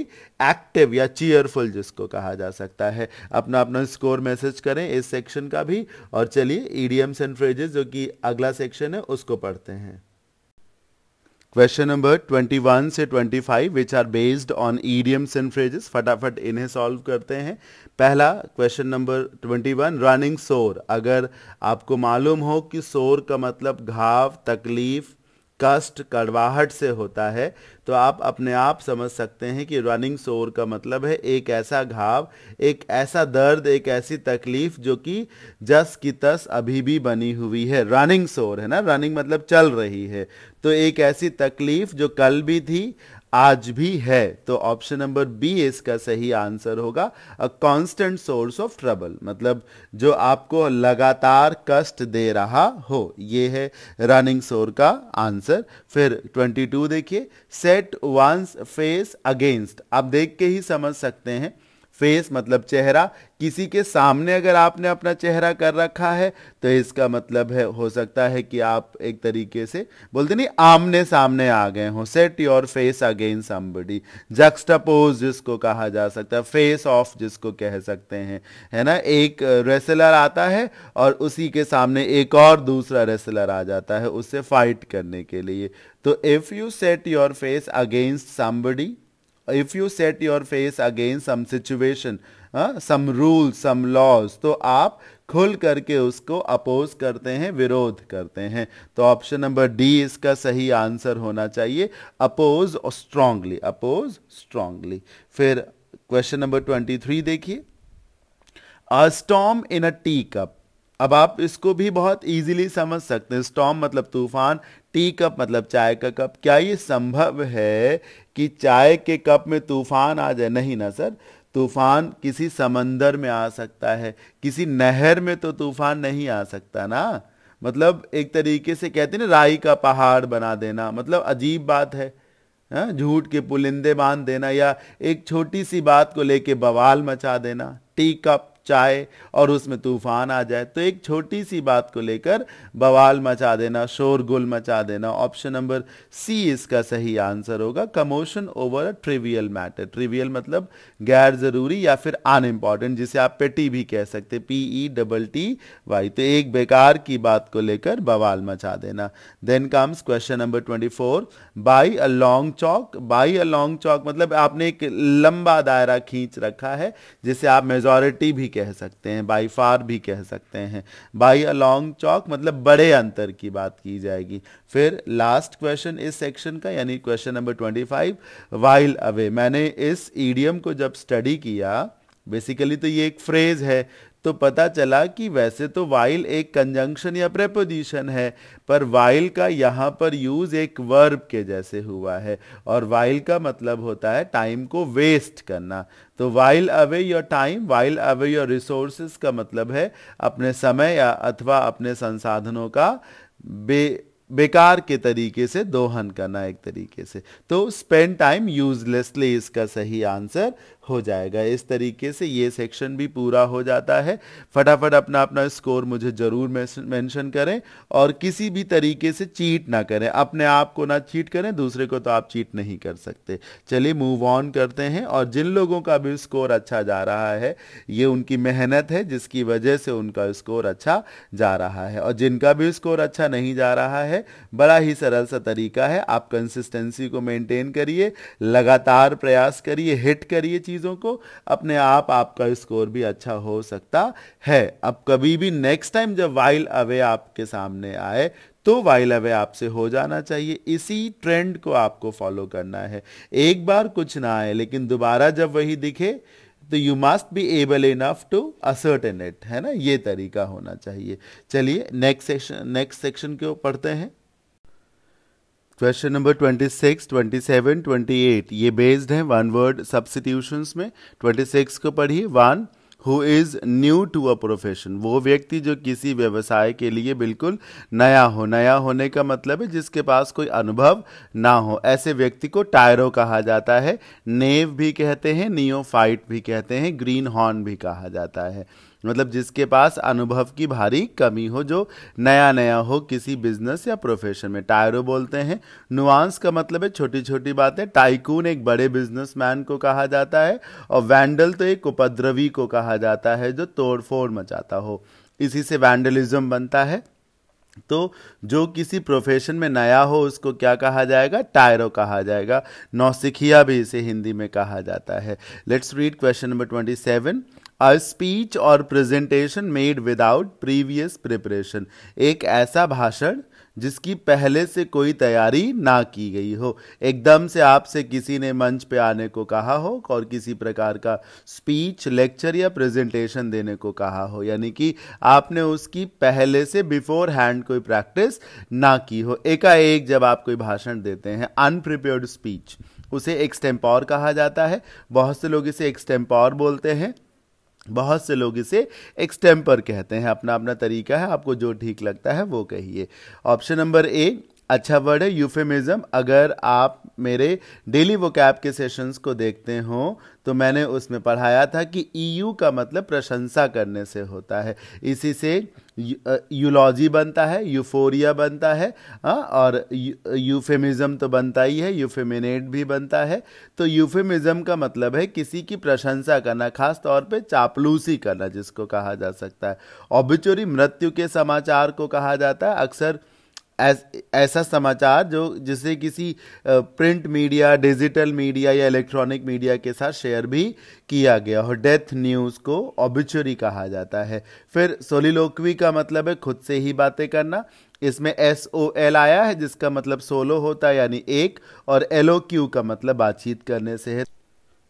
एक्टिव या चीयरफुल जिसको कहा जा सकता है अपना अपना स्कोर मैसेज करें इस सेक्शन का भी और चलिए ईडीएम्स एंड फ्रेजेस जो कि अगला सेक्शन है उसको पढ़ते हैं क्वेश्चन नंबर 21 से 25 which are based on idioms and phrases फटाफट इन्हें सॉल्व करते हैं पहला क्वेश्चन नंबर 21 रनिंग सोर अगर आपको मालूम हो कि सोर का मतलब घाव तकलीफ कष्ट कड़वाहट से होता है तो आप अपने आप समझ सकते हैं कि रनिंग सोर का मतलब है एक ऐसा घाव एक ऐसा दर्द एक ऐसी तकलीफ जो कि जस की तस अभी भी बनी हुई है रनिंग सोर है ना रनिंग मतलब चल रही है तो एक ऐसी तकलीफ जो कल भी थी आज भी है तो ऑप्शन नंबर बी इसका सही आंसर होगा a constant source of trouble मतलब जो आपको लगातार कष्ट दे रहा हो ये है रनिंग सोर का आंसर फिर 22 देखिए सेट वंस फेस अगेंस्ट आप देख के ही समझ सकते हैं फेस मतलब चेहरा किसी के सामने अगर आपने अपना चेहरा कर रखा है तो इसका मतलब है हो सकता है कि आप एक तरीके से बोलते नहीं आमने सामने आ गए हो set your face against somebody juxtapose जिसको कहा जा सकता है फेस ऑफ जिसको कह सकते हैं है ना एक रेसलर आता है और उसी के सामने एक और दूसरा रेसलर आ जाता है उससे फाइट करने के लिए तो if you set your face against somebody if you set your face against some situation some rule some laws तो आप खुल करके उसको अपोज करते हैं विरोध करते हैं तो ऑप्शन नंबर डी इसका सही आंसर होना चाहिए अपोज स्ट्रांगली अपोज स्ट्रांगली फिर क्वेश्चन नंबर ट्वेंटी थ्री देखिए a storm in a tea cup अब आप इसको भी बहुत इजीली समझ सकते हैं स्टॉम मतलब तूफान टी कप मतलब चाय का कप क्या ये संभव है कि चाय के कप में तूफान आ जाए नहीं ना सर तूफान किसी समंदर में आ सकता है किसी नहर में तो तूफान नहीं आ सकता ना मतलब एक तरीके से कहते हैं ना राई का पहाड़ बना देना मतलब अजीब बात है हाँ, झूठ के पुलिंदे बांध देना या एक छोटी सी बात को लेके बवाल मचा देना टी कप चाहे और उसमें तूफान आ जाए तो एक छोटी सी बात को लेकर बवाल मचा देना शोरगुल मचा देना ऑप्शन नंबर सी इसका सही आंसर होगा commotion over a trivial matter trivial मतलब गैर ज़रूरी या फिर अनइम्पॉर्टेंट जिसे आप पेटी भी कह सकते P E double T Y तो एक बेकार की बात को लेकर बवाल मचा देना then comes question number twenty four by a long chalk by a long chalk मतलब आपने एक लंबा दायरा खींच रखा है जिसे आप मेजोरिटी भी कह सकते हैं बाई फार भी कह सकते हैं बाई अलोंग चौक मतलब बड़े अंतर की बात की जाएगी फिर लास्ट क्वेश्चन इस सेक्शन का यानी question number twenty five while away मैंने इस ईडीएम को जब स्टडी किया बेसिकली तो ये एक फ्रेज है तो पता चला कि वैसे तो वाइल एक कंजंक्शन या प्रेपोजिशन है पर वाइल का यहाँ पर यूज एक वर्ब के जैसे हुआ है और वाइल का मतलब होता है टाइम को वेस्ट करना तो while away your time while away your resources का मतलब है अपने समय या अथवा अपने संसाधनों का बे बेकार के तरीके से दोहन करना एक तरीके से तो स्पेंड टाइम यूजलेसली इसका सही आंसर हो जाएगा इस तरीके से ये सेक्शन भी पूरा हो जाता है फटाफट अपना अपना स्कोर मुझे ज़रूर मेंशन करें और किसी भी तरीके से चीट ना करें अपने आप को ना चीट करें दूसरे को तो आप चीट नहीं कर सकते चलिए मूव ऑन करते हैं और जिन लोगों का भी स्कोर अच्छा जा रहा है ये उनकी मेहनत है जिसकी वजह से उनका स्कोर अच्छा जा रहा है और जिनका भी स्कोर अच्छा नहीं जा रहा है बड़ा ही सरल सा तरीका है आप कंसिस्टेंसी को मेंटेन करिए लगातार प्रयास करिए हिट करिए चीज़ चीज़ों को अपने आप आपका स्कोर भी अच्छा हो सकता है अब कभी भी नेक्स्ट टाइम जब वाइल अवे आपके सामने आए तो वाइल अवे आपसे हो जाना चाहिए इसी ट्रेंड को आपको फॉलो करना है एक बार कुछ ना आए लेकिन दोबारा जब वही दिखे तो you must be able enough to assert an it है ना ये तरीका होना चाहिए चलिए नेक्स्ट सेक्शन नेक्स्ट सेक्शन क्यों पढ़ते हैं question number twenty six twenty seven twenty eight ये बेस्ड है वन वर्ड सब्सिट्यूशंस में ट्वेंटी सिक्स को पढ़िए one who is new to a profession वो व्यक्ति जो किसी व्यवसाय के लिए बिल्कुल नया हो नया होने का मतलब है जिसके पास कोई अनुभव ना हो ऐसे व्यक्ति को टायरो कहा जाता है नेव भी कहते हैं नियोफाइट भी कहते हैं ग्रीन हॉर्न भी कहा जाता है मतलब जिसके पास अनुभव की भारी कमी हो जो नया नया हो किसी बिजनेस या प्रोफेशन में टायरो बोलते हैं नुआंस का मतलब है छोटी छोटी बातें टाइकून एक बड़े बिजनेसमैन को कहा जाता है और वैंडल तो एक उपद्रवी को कहा जाता है जो तोड़फोड़ मचाता हो इसी से वैंडलिज्म बनता है तो जो किसी प्रोफेशन में नया हो उसको क्या कहा जाएगा टायरो कहा जाएगा नौसिखिया भी इसे हिंदी में कहा जाता है let's read question number twenty seven a speech और presentation made without previous preparation एक ऐसा भाषण जिसकी पहले से कोई तैयारी ना की गई हो एकदम से आपसे किसी ने मंच पे आने को कहा हो और किसी प्रकार का स्पीच लेक्चर या प्रेजेंटेशन देने को कहा हो यानी कि आपने उसकी पहले से बिफोर हैंड कोई प्रैक्टिस ना की हो एकाएक जब आप कोई भाषण देते हैं अनप्रिपेयर्ड स्पीच उसे एक्सटेम्पॉर कहा जाता है बहुत से लोग इसे एक्सटेम्पॉर बोलते हैं बहुत से लोग इसे एक्सटेम्पर कहते हैं अपना अपना तरीका है आपको जो ठीक लगता है वो कहिए ऑप्शन नंबर ए अच्छा वर्ड है यूफेमिज़म अगर आप मेरे डेली वोकैब के सेशंस को देखते हो तो मैंने उसमें पढ़ाया था कि ईयू e का मतलब प्रशंसा करने से होता है इसी से यूलॉजी बनता है यूफोरिया बनता है आ, और यूफेमिज़म तो बनता ही है यूफेमिनेट भी बनता है तो यूफेमिज़म का मतलब है किसी की प्रशंसा करना खास तौर पे चापलूसी करना जिसको कहा जा सकता है ऑबिचोरी मृत्यु के समाचार को कहा जाता है अक्सर ऐस, ऐसा समाचार जो जिसे किसी प्रिंट मीडिया डिजिटल मीडिया या इलेक्ट्रॉनिक मीडिया के साथ शेयर भी किया गया और डेथ न्यूज़ को ऑबिचुरी कहा जाता है फिर सोलिलोक्वी का मतलब है खुद से ही बातें करना इसमें एस ओ एल आया है जिसका मतलब सोलो होता है यानी एक और एल ओ क्यू का मतलब बातचीत करने से है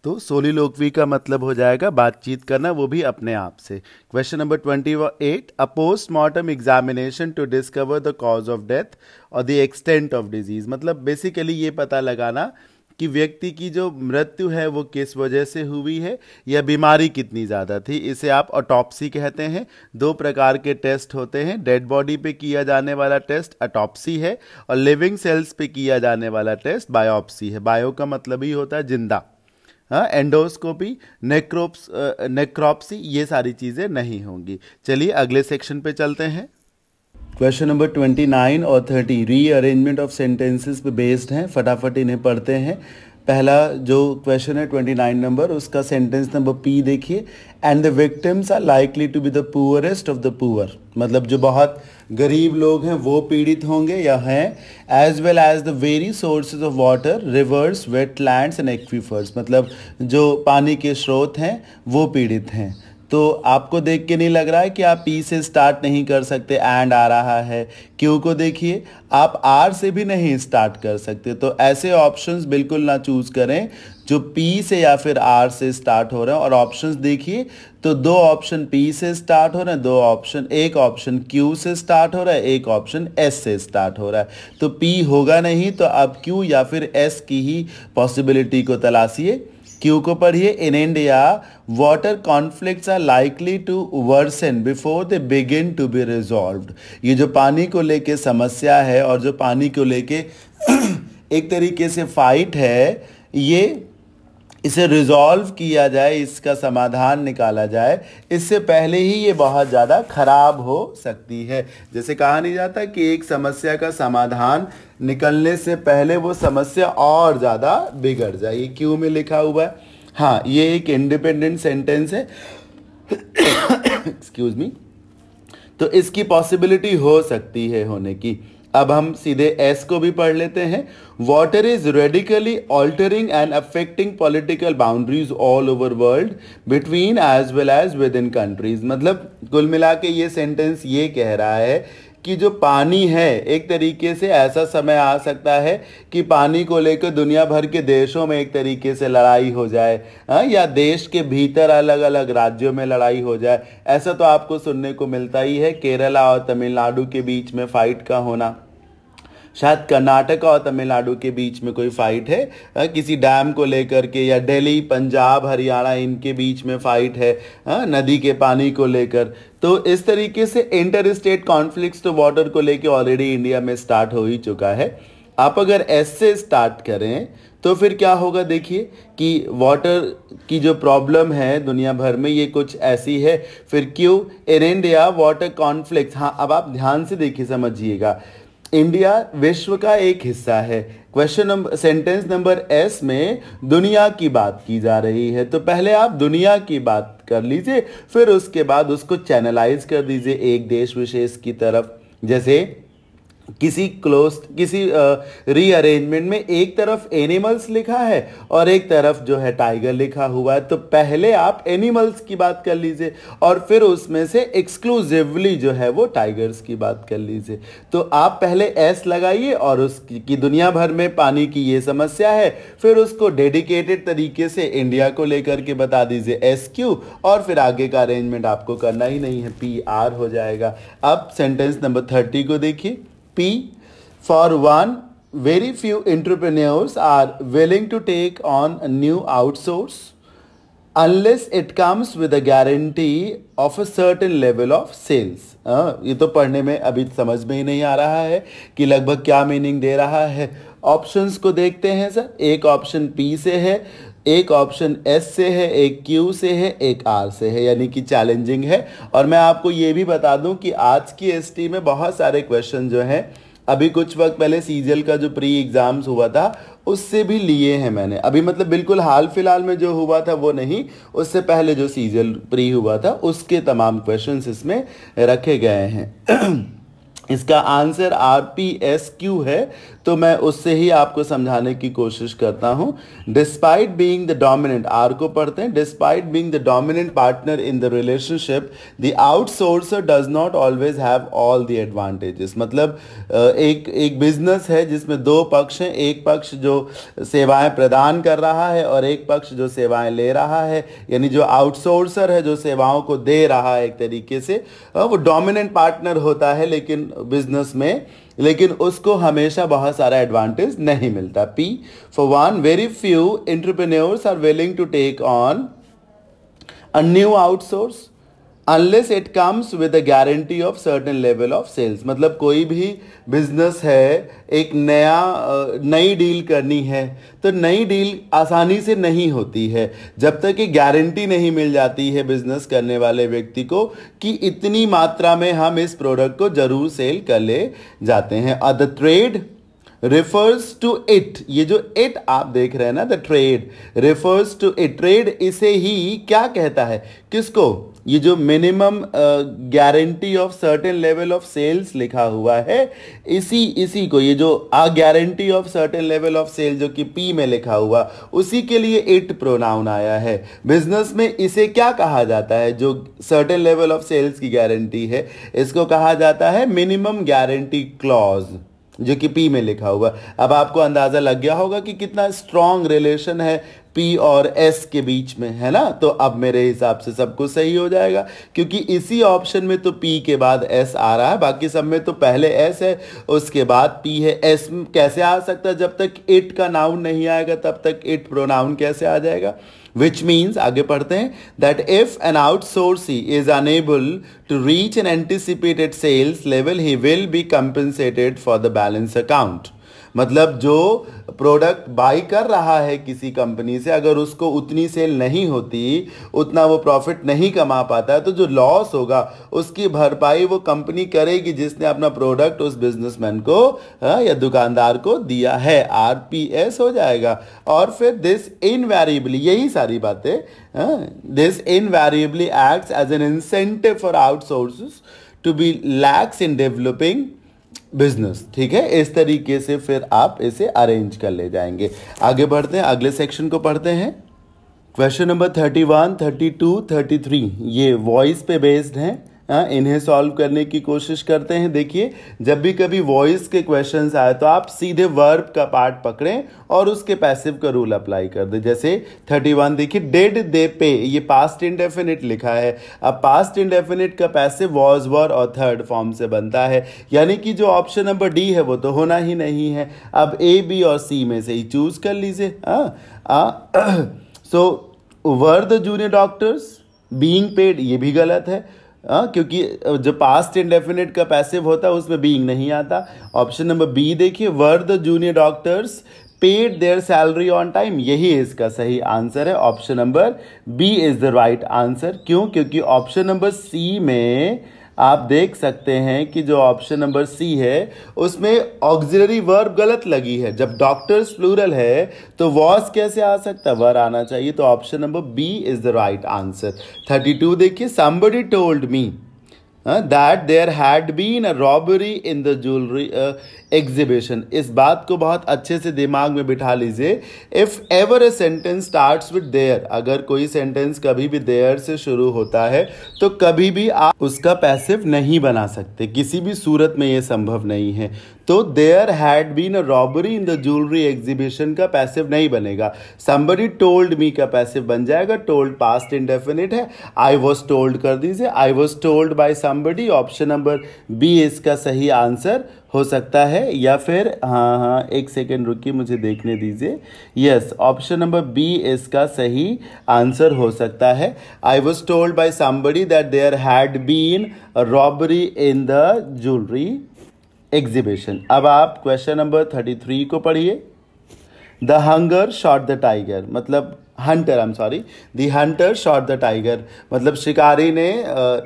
तो सोली लोकवी का मतलब हो जाएगा बातचीत करना वो भी अपने आप से question number twenty eight a postmortem examination to discover the cause of death और द एक्सटेंट ऑफ डिजीज मतलब बेसिकली ये पता लगाना कि व्यक्ति की जो मृत्यु है वो किस वजह से हुई है या बीमारी कितनी ज़्यादा थी इसे आप ऑटोप्सी कहते हैं दो प्रकार के टेस्ट होते हैं डेड बॉडी पे किया जाने वाला टेस्ट अटॉप्सी है और लिविंग सेल्स पे किया जाने वाला टेस्ट बायोप्सी है बायो का मतलब ही होता है जिंदा हाँ एंडोस्कोपी नेक्रोप्स नेक्रोप्सी ये सारी चीज़ें नहीं होंगी चलिए अगले सेक्शन पे चलते हैं क्वेश्चन नंबर ट्वेंटी नाइन और थर्टी रीअरेंजमेंट ऑफ सेंटेंसेस पे बेस्ड हैं फटाफट इन्हें पढ़ते हैं पहला जो क्वेश्चन है ट्वेंटी नाइन नंबर उसका सेंटेंस नंबर पी देखिए and the victims are likely to be the poorest of the poor मतलब जो बहुत गरीब लोग हैं वो पीड़ित होंगे या हैं as well as the very sources of water rivers wetlands and aquifers मतलब जो पानी के स्रोत हैं वो पीड़ित हैं तो आपको देख के नहीं लग रहा है कि आप पी से स्टार्ट नहीं कर सकते एंड आ रहा है क्यू को देखिए आप आर से भी नहीं स्टार्ट कर सकते तो ऐसे ऑप्शंस बिल्कुल ना चूज़ करें जो पी से या फिर आर से स्टार्ट हो रहे हैं और ऑप्शंस देखिए तो दो ऑप्शन पी से स्टार्ट हो रहे हैं दो ऑप्शन एक ऑप्शन क्यू से स्टार्ट हो रहा है एक ऑप्शन एस से स्टार्ट हो रहा है तो पी होगा नहीं तो आप क्यू या फिर एस की ही पॉसिबिलिटी को तलाशिए क्यू को पढ़िए in India water conflict are likely to worsen before the begin to be resolve ये जो पानी को लेके समस्या है और जो पानी को लेके एक तरीके से फाइट है ये इसे रिजॉल्व किया जाए इसका समाधान निकाला जाए इससे पहले ही ये बहुत ज़्यादा खराब हो सकती है जैसे कहा नहीं जाता कि एक समस्या का समाधान निकलने से पहले वो समस्या और ज़्यादा बिगड़ जाए क्यों में लिखा हुआ है हाँ ये एक इंडिपेंडेंट सेंटेंस है एक्सक्यूज मी तो इसकी पॉसिबिलिटी हो सकती है होने की अब हम सीधे एस को भी पढ़ लेते हैं water is radically altering and affecting political boundaries all over world between as well as within countries मतलब कुल मिला के ये सेंटेंस ये कह रहा है कि जो पानी है एक तरीके से ऐसा समय आ सकता है कि पानी को लेकर दुनिया भर के देशों में एक तरीके से लड़ाई हो जाए आ, हाँ, या देश के भीतर अलग अलग राज्यों में लड़ाई हो जाए ऐसा तो आपको सुनने को मिलता ही है केरला और तमिलनाडु के बीच में फाइट का होना शायद कर्नाटका और तमिलनाडु के बीच में कोई फाइट है किसी डैम को लेकर के या दिल्ली पंजाब हरियाणा इनके बीच में फाइट है नदी के पानी को लेकर तो इस तरीके से इंटर स्टेट कॉन्फ्लिक्ट तो वाटर को लेकर ऑलरेडी इंडिया में स्टार्ट हो ही चुका है आप अगर ऐसे स्टार्ट करें तो फिर क्या होगा देखिए कि वाटर की जो प्रॉब्लम है दुनिया भर में ये कुछ ऐसी है फिर क्यों इन इंडिया वाटर कॉन्फ्लिक्ट हाँ अब आप ध्यान से देखिए समझिएगा इंडिया विश्व का एक हिस्सा है question number sentence number S में दुनिया की बात की जा रही है तो पहले आप दुनिया की बात कर लीजिए फिर उसके बाद उसको चैनलाइज कर दीजिए एक देश विशेष की तरफ जैसे किसी क्लोज किसी रीअरेंजमेंट में एक तरफ एनिमल्स लिखा है और एक तरफ जो है टाइगर लिखा हुआ है तो पहले आप एनिमल्स की बात कर लीजिए और फिर उसमें से एक्सक्लूसिवली जो है वो टाइगर्स की बात कर लीजिए तो आप पहले एस लगाइए और उसकी की दुनिया भर में पानी की ये समस्या है फिर उसको डेडिकेटेड तरीके से इंडिया को लेकर के बता दीजिए एस क्यू और फिर आगे का अरेंजमेंट आपको करना ही नहीं है पी आर हो जाएगा अब सेंटेंस नंबर थर्टी को देखिए P for one, very few entrepreneurs are willing to take on a new outsource unless it comes with a guarantee of a certain level of sales. ये तो पढ़ने में अभी समझ में ही नहीं आ रहा है कि लगभग क्या मीनिंग दे रहा है ऑप्शंस को देखते हैं सर एक ऑप्शन पी से है एक ऑप्शन एस से है एक क्यू से है एक आर से है यानी कि चैलेंजिंग है और मैं आपको ये भी बता दूं कि आज की एस में बहुत सारे क्वेश्चन जो हैं अभी कुछ वक्त पहले सीजल का जो प्री एग्ज़ाम्स हुआ था उससे भी लिए हैं मैंने अभी मतलब बिल्कुल हाल फिलहाल में जो हुआ था वो नहीं उससे पहले जो सीजल प्री हुआ था उसके तमाम क्वेश्चन इसमें रखे गए हैं इसका answer R P S Q है तो मैं उससे ही आपको समझाने की कोशिश करता हूँ despite being the dominant R को पढ़ते हैं despite being the dominant partner in the relationship the outsourcer does not always have all the advantages मतलब एक एक बिजनेस है जिसमें दो पक्ष हैं एक पक्ष जो सेवाएं प्रदान कर रहा है और एक पक्ष जो सेवाएं ले रहा है यानी जो आउटसोर्सर है जो सेवाओं को दे रहा है एक तरीके से वो डोमिनेंट पार्टनर होता है लेकिन बिजनेस में लेकिन उसको हमेशा बहुत सारा एडवांटेज नहीं मिलता P for one very few entrepreneurs are willing to take on a new outsource unless it comes with a guarantee of certain level of sales मतलब कोई भी बिजनेस है एक नया नई डील करनी है तो नई डील आसानी से नहीं होती है जब तक कि गारंटी नहीं मिल जाती है बिजनेस करने वाले व्यक्ति को कि इतनी मात्रा में हम इस प्रोडक्ट को ज़रूर सेल कर ले जाते हैं और the trade refers to it ये जो इट आप देख रहे हैं ना the trade refers to it trade इसे ही क्या कहता है किसको ये जो minimum guarantee of certain level of sales लिखा हुआ है इसी इसी को ये जो आ guarantee of certain level of sale जो कि पी में लिखा हुआ उसी के लिए इट प्रोनाउन आया है बिजनेस में इसे क्या कहा जाता है जो सर्टेन लेवल ऑफ सेल्स की गारंटी है इसको कहा जाता है मिनिमम गारंटी क्लॉज जो कि पी में लिखा हुआ अब आपको अंदाज़ा लग गया होगा कि कितना स्ट्रांग रिलेशन है पी और एस के बीच में है ना तो अब मेरे हिसाब से सब कुछ सही हो जाएगा क्योंकि इसी ऑप्शन में तो पी के बाद एस आ रहा है बाकी सब में तो पहले एस है उसके बाद पी है एस कैसे आ सकता है जब तक इट का नाउन नहीं आएगा तब तक इट प्रोनाउन कैसे आ जाएगा विच मीन्स आगे पढ़ते हैं that if an he is unable to reach an anticipated sales level he will be compensated for the balance account मतलब जो प्रोडक्ट बाई कर रहा है किसी कंपनी से अगर उसको उतनी सेल नहीं होती उतना वो प्रॉफिट नहीं कमा पाता है तो जो लॉस होगा उसकी भरपाई वो कंपनी करेगी जिसने अपना प्रोडक्ट उस बिजनेसमैन को हाँ, या दुकानदार को दिया है आरपीएस हो जाएगा और फिर दिस इनवेरिएबली यही सारी बातें this invariably acts as an incentive for outsource to be lax in developing business ठीक है इस तरीके से फिर आप इसे अरेंज कर ले जाएंगे आगे बढ़ते हैं अगले सेक्शन को पढ़ते हैं question number thirty one thirty two thirty three ये वॉइस पे बेस्ड हैं हाँ, इन्हें सॉल्व करने की कोशिश करते हैं देखिए जब भी कभी वॉइस के क्वेश्चंस आए तो आप सीधे वर्ब का पार्ट पकड़ें और उसके पैसिव का रूल अप्लाई कर दें जैसे थर्टी वन देखिए डेड दे पे ये पास्ट इंडेफिनिट लिखा है अब पास्ट इंडेफिनिट का पैसिव वॉज वर और थर्ड फॉर्म से बनता है यानी कि जो ऑप्शन नंबर डी है वो तो होना ही नहीं है अब ए बी और सी में से ही चूज कर लीजिए so were the junior doctors being paid ये भी गलत है आ, हाँ, क्योंकि जो पास्ट इंडेफिनेट का पैसिव होता है उसमें बीइंग नहीं आता ऑप्शन नंबर बी देखिए were the junior doctors paid their salary on time यही इसका सही आंसर है option number B is the right answer क्यों क्योंकि ऑप्शन नंबर सी में आप देख सकते हैं कि जो ऑप्शन नंबर सी है उसमें ऑक्सिलरी वर्ब गलत लगी है जब डॉक्टर्स प्लूरल है तो वॉस कैसे आ सकता है वर आना चाहिए तो option number B is the right answer thirty two देखिए somebody told me that there had been a robbery in the jewellery jewelry uh, इस बात को बहुत अच्छे से दिमाग में बिठा लीजिए if ever a sentence start with there अगर कोई सेंटेंस कभी भी देयर से शुरू होता है तो कभी भी आप उसका पैसिव नहीं बना सकते किसी भी सूरत में यह संभव नहीं है तो there had been a robbery in the jewellery exhibition का पैसिव नहीं बनेगा समबडी टोल्ड मी का पैसिव बन जाएगा टोल्ड पास्ट इंडेफिनिट है आई वॉज टोल्ड कर दीजिए I was told by some number D option number B इसका सही आंसर हो सकता है या फिर हाँ हाँ एक सेकेंड रुकिए मुझे देखने दीजिए यस ऑप्शन नंबर बी इसका सही आंसर हो सकता है I was told by somebody that there had been robbery in the jewellery exhibition अब आप क्वेश्चन नंबर थर्टी थ्री को पढ़िए the hunger shot the tiger मतलब hunter I am sorry the hunter shot the tiger मतलब शिकारी ने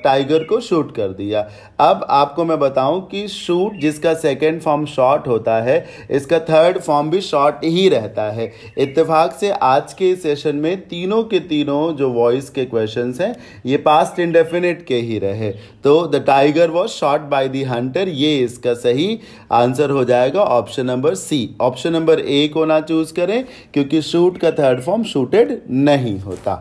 tiger को shoot कर दिया अब आपको मैं बताऊं कि शूट जिसका सेकेंड फॉर्म शॉट होता है इसका थर्ड फॉर्म भी शॉट ही रहता है इत्तेफाक से आज के सेशन में तीनों के तीनों जो वॉइस के क्वेश्चन हैं ये पास्ट इंडेफिनेट के ही रहे तो the tiger was shot by the hunter ये इसका सही आंसर हो जाएगा option number C option number A को ना चूज करें क्योंकि शूट का थर्ड फॉर्म शूटेड रिकॉर्डेड नहीं होता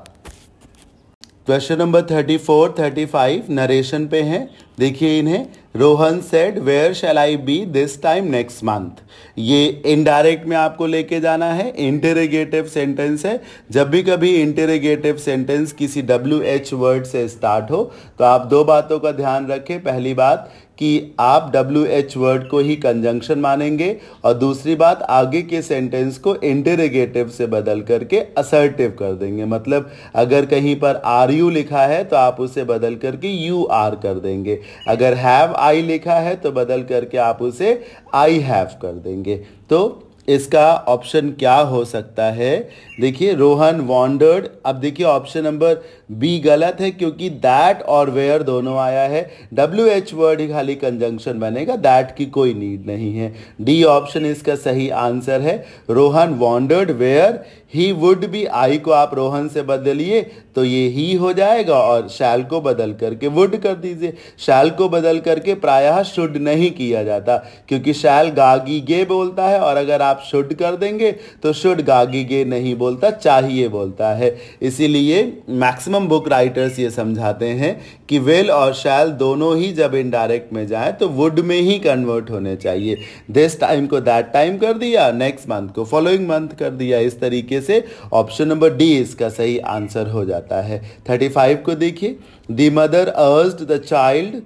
question number thirty four thirty five narration पे हैं देखिए इन्हें Rohan said where shall I be this time next month ये इनडायरेक्ट में आपको लेके जाना है इंटेरेगेटिव सेंटेंस है जब भी कभी इंटेरेगेटिव सेंटेंस किसी डब्ल्यू एच वर्ड से स्टार्ट हो तो आप दो बातों का ध्यान रखें पहली बात कि आप डब्ल्यू एच वर्ड को ही कंजंक्शन मानेंगे और दूसरी बात आगे के सेंटेंस को इंटेरेगेटिव से बदल करके असर्टिव कर देंगे मतलब अगर कहीं पर आर यू लिखा है तो आप उसे बदल करके यू आर कर देंगे अगर हैव आई लिखा है तो बदल करके आप उसे आई हैव कर देंगे तो इसका ऑप्शन क्या हो सकता है देखिए रोहन वॉन्डर्ड अब देखिए ऑप्शन नंबर बी गलत है क्योंकि दैट और वेयर दोनों आया है डब्ल्यू एच वर्ड ही खाली कंजंक्शन बनेगा दैट की कोई नीड नहीं है डी ऑप्शन इसका सही आंसर है Rohan wondered where he would be I को आप रोहन से बदलिए तो ये ही हो जाएगा और शैल को बदल करके वुड कर दीजिए शैल को बदल करके प्रायः शुड नहीं किया जाता क्योंकि शैल गागी गे बोलता है और अगर आप आप शुड कर देंगे तो शुड गागिगे नहीं बोलता चाहिए बोलता है इसीलिए मैक्सिमम बुक राइटर्स ये समझाते हैं कि वेल और शैल दोनों ही जब इनडायरेक्ट में जाए तो वुड में ही कन्वर्ट होने चाहिए दिस टाइम को दैट टाइम कर दिया नेक्स्ट मंथ को फॉलोइंग मंथ कर दिया इस तरीके से ऑप्शन नंबर डी इसका सही आंसर हो जाता है थर्टी फाइव को देखिए the mother urge the child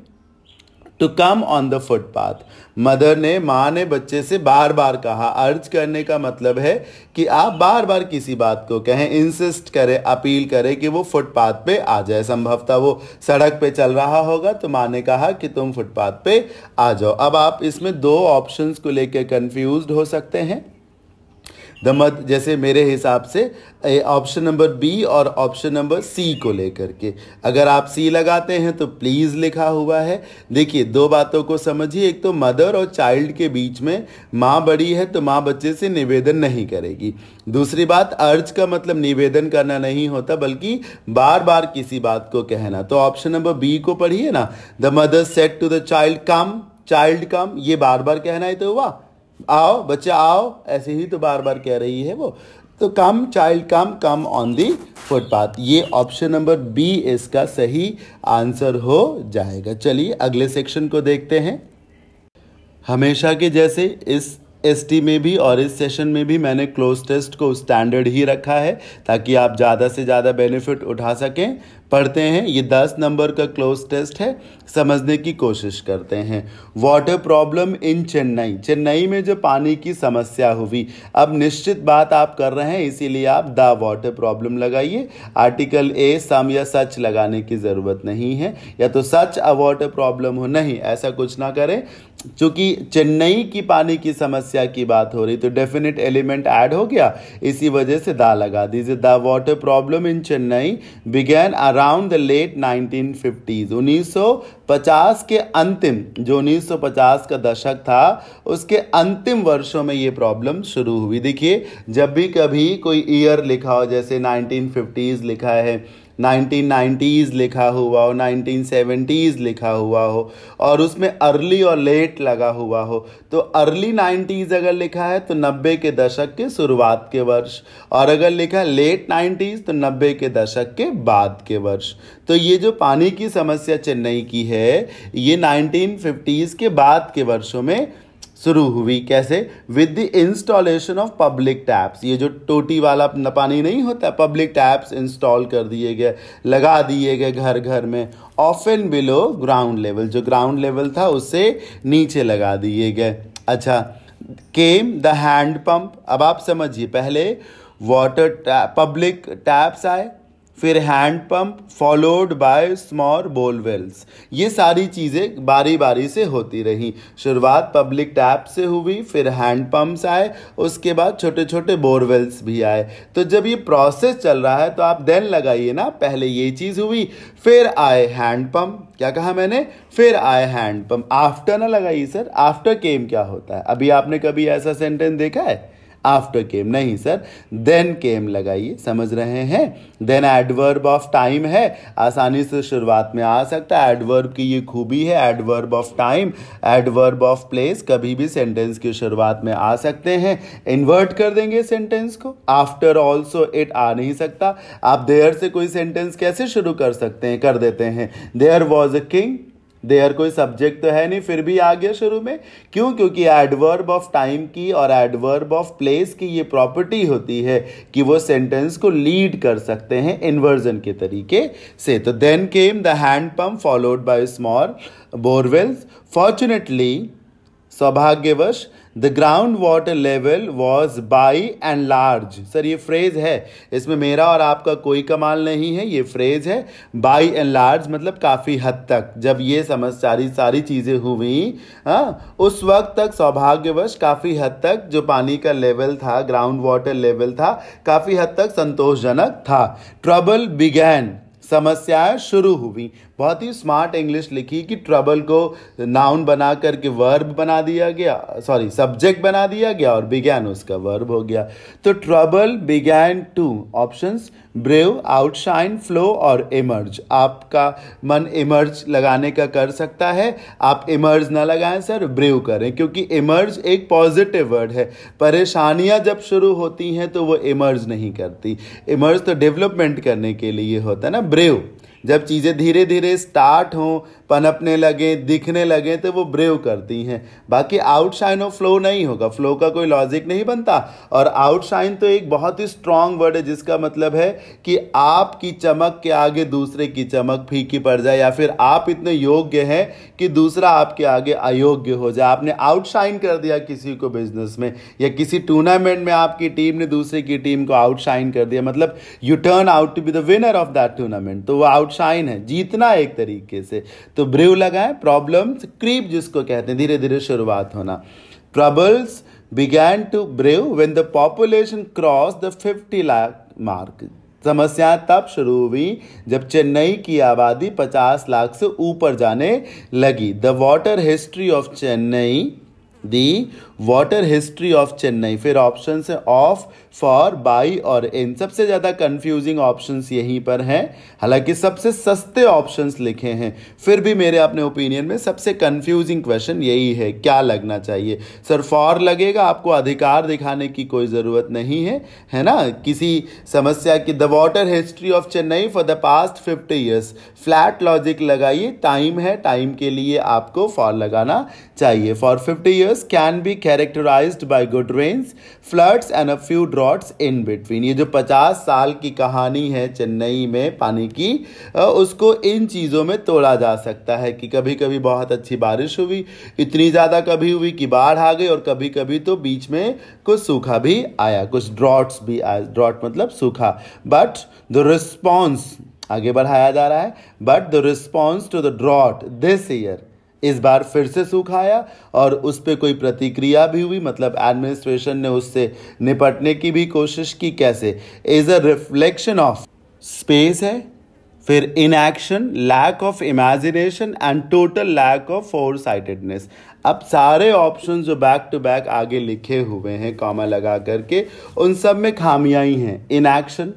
to come on the footpath mother ने माँ ने बच्चे से बार बार कहा अर्ज करने का मतलब है कि आप बार बार किसी बात को कहें इंसिस्ट करें अपील करें कि वो फुटपाथ पे आ जाए संभवतः वो सड़क पे चल रहा होगा तो माँ ने कहा कि तुम फुटपाथ पे आ जाओ अब आप इसमें दो ऑप्शंस को लेकर कंफ्यूज्ड हो सकते हैं द मद जैसे मेरे हिसाब से ऑप्शन नंबर बी और ऑप्शन नंबर सी को लेकर के अगर आप सी लगाते हैं तो प्लीज़ लिखा हुआ है देखिए दो बातों को समझिए एक तो मदर और चाइल्ड के बीच में माँ बड़ी है तो माँ बच्चे से निवेदन नहीं करेगी दूसरी बात अर्ज का मतलब निवेदन करना नहीं होता बल्कि बार बार किसी बात को कहना तो ऑप्शन नंबर बी को पढ़िए ना the mother said to the child come child come ये बार बार कहना है तो हुआ आओ बच्चे आओ ऐसे ही तो बार बार कह रही है वो तो come child come come on the footpath ये ऑप्शन नंबर बी इसका सही आंसर हो जाएगा चलिए अगले सेक्शन को देखते हैं हमेशा के जैसे इस एस में भी और इस सेशन में भी मैंने क्लोज टेस्ट को स्टैंडर्ड ही रखा है ताकि आप ज़्यादा से ज़्यादा बेनिफिट उठा सकें पढ़ते हैं ये दस नंबर का क्लोज टेस्ट है समझने की कोशिश करते हैं water problem in Chennai Chennai में जो पानी की समस्या हुई अब निश्चित बात आप कर रहे हैं इसीलिए आप द वाटर प्रॉब्लम लगाइए आर्टिकल ए सम या सच लगाने की ज़रूरत नहीं है या तो सच अ वाटर प्रॉब्लम हो नहीं ऐसा कुछ ना करें चूँकि चेन्नई की पानी की समस्या की बात हो रही तो डेफिनेट एलिमेंट ऐड हो गया इसी वजह से दा लगा दीजिए the water problem in Chennai began or around the late 1950s 1950 के अंतिम जो 1950 का दशक था उसके अंतिम वर्षों में ये प्रॉब्लम शुरू हुई देखिए जब भी कभी कोई ईयर लिखा हो जैसे 1950s लिखा है 1990s लिखा हुआ हो 1970s लिखा हुआ हो और उसमें अर्ली और लेट लगा हुआ हो तो अर्ली 90s अगर लिखा है तो 90 के दशक के शुरुआत के वर्ष और अगर लिखा है लेट 90s तो 90 के दशक के बाद के वर्ष तो ये जो पानी की समस्या चेन्नई की है ये 1950s के बाद के वर्षों में शुरू हुई कैसे with the installation of public taps ये जो टोटी वाला पानी नहीं होता पब्लिक टैप्स इंस्टॉल कर दिए गए लगा दिए गए घर घर में ऑफन बिलो ग्राउंड लेवल जो ग्राउंड लेवल था उसे नीचे लगा दिए गए अच्छा केम द हैंड पंप अब आप समझिए पहले वाटर टैप पब्लिक टैप्स आए फिर hand pump followed by small bore wells ये सारी चीज़ें बारी बारी से होती रही शुरुआत पब्लिक टैप से हुई फिर हैंड पंप्स आए उसके बाद छोटे छोटे बोरवेल्स भी आए तो जब ये प्रोसेस चल रहा है तो आप देन लगाइए ना पहले ये चीज़ हुई फिर आए हैंड पंप क्या कहा मैंने फिर आए हैंड पंप आफ्टर ना लगाइए सर आफ्टर केम क्या होता है अभी आपने कभी ऐसा सेंटेंस देखा है आफ्टर केम नहीं सर देन केम लगाइए समझ रहे हैं देन एडवर्ब ऑफ टाइम है आसानी से शुरुआत में आ सकता है एडवर्ब की ये खूबी है adverb of time adverb of place कभी भी सेंटेंस की शुरुआत में आ सकते हैं इन्वर्ट कर देंगे सेंटेंस को आफ्टर ऑल्सो इट आ नहीं सकता आप देयर से कोई सेंटेंस कैसे शुरू कर सकते हैं कर देते हैं there was a king there कोई सब्जेक्ट तो है नहीं फिर भी आ गया शुरू में क्यों क्योंकि एडवर्ब ऑफ टाइम की और एडवर्ब ऑफ प्लेस की ये प्रॉपर्टी होती है कि वो सेंटेंस को लीड कर सकते हैं इन्वर्जन के तरीके से तो then came the hand pump followed by small borewells fortunately सौभाग्यवश the ground water level was by and large sir ये फ्रेज है इसमें मेरा और आपका कोई कमाल नहीं है ये फ्रेज है बाई एंड लार्ज मतलब काफ़ी हद तक जब ये समझ सारी सारी चीज़ें हुई हाँ उस वक्त तक सौभाग्यवश काफ़ी हद तक जो पानी का लेवल था ग्राउंड वाटर लेवल था काफ़ी हद तक संतोषजनक था ट्रबल बिगैन समस्याएं शुरू हुई बहुत ही स्मार्ट इंग्लिश लिखी कि ट्रबल को नाउन बना करके वर्ब बना दिया गया सॉरी सब्जेक्ट बना दिया गया और बिगैन उसका वर्ब हो गया तो trouble began to options brave outshine flow और इमर्ज आपका मन इमर्ज लगाने का कर सकता है आप इमर्ज ना लगाएं सर ब्रेव करें क्योंकि इमर्ज एक पॉजिटिव वर्ड है परेशानियां जब शुरू होती हैं तो वो इमर्ज नहीं करती इमर्ज तो डेवलपमेंट करने के लिए होता है ना ब्रेव जब चीज़ें धीरे धीरे स्टार्ट हों पनपने लगे दिखने लगे तो वो ब्रेव करती हैं बाकी आउटशाइन और फ्लो नहीं होगा फ्लो का कोई लॉजिक नहीं बनता और आउटशाइन तो एक बहुत ही स्ट्रांग वर्ड है जिसका मतलब है कि आपकी चमक के आगे दूसरे की चमक फीकी पड़ जाए या फिर आप इतने योग्य हैं कि दूसरा आपके आगे अयोग्य हो जाए आपने आउटशाइन कर दिया किसी को बिजनेस में या किसी टूर्नामेंट में आपकी टीम ने दूसरे की टीम को आउटशाइन कर दिया मतलब you turn out to be the winner of that tournament तो वो आउटशाइन है जीतना एक तरीके से तो तो ब्रिव लगाए प्रॉब्लम्स क्रीप जिसको कहते हैं धीरे धीरे शुरुआत होना troubles began to brew when the population cross the fifty lakh mark समस्या तब शुरू हुई जब चेन्नई की आबादी 50 लाख से ऊपर जाने लगी the water history of Chennai the water history of Chennai फिर ऑप्शन है ऑफ फॉर बाई और इन सबसे ज़्यादा कंफ्यूजिंग ऑप्शन यहीं पर हैं हालांकि सबसे सस्ते ऑप्शन लिखे हैं फिर भी मेरे अपने ओपिनियन में सबसे कंफ्यूजिंग क्वेश्चन यही है क्या लगना चाहिए सर फॉर लगेगा आपको अधिकार दिखाने की कोई ज़रूरत नहीं है है ना किसी समस्या की the water history of Chennai for the past fifty years flat logic लगाइए टाइम है टाइम के लिए आपको फॉर लगाना चाहिए for fifty years can be can characterized by good rains floods and a few droughts in between ये जो पचास साल की कहानी है चेन्नई में पानी की उसको इन चीज़ों में तोड़ा जा सकता है कि कभी कभी बहुत अच्छी बारिश हुई इतनी ज़्यादा कभी हुई कि बाढ़ आ गई और कभी कभी तो बीच में कुछ सूखा भी आया कुछ ड्रॉट्स भी आया ड्रॉट मतलब सूखा बट द रिस्पॉन्स आगे बढ़ाया जा रहा है but the response to the drought this year इस बार फिर से सूखा आया और उस पर कोई प्रतिक्रिया भी हुई मतलब एडमिनिस्ट्रेशन ने उससे निपटने की भी कोशिश की कैसे is a reflection of space है फिर inaction lack of imagination and total lack of foresightedness अब सारे ऑप्शन जो बैक टू बैक आगे लिखे हुए हैं कॉमा लगा करके उन सब में खामियाई हैं हैं इनएक्शन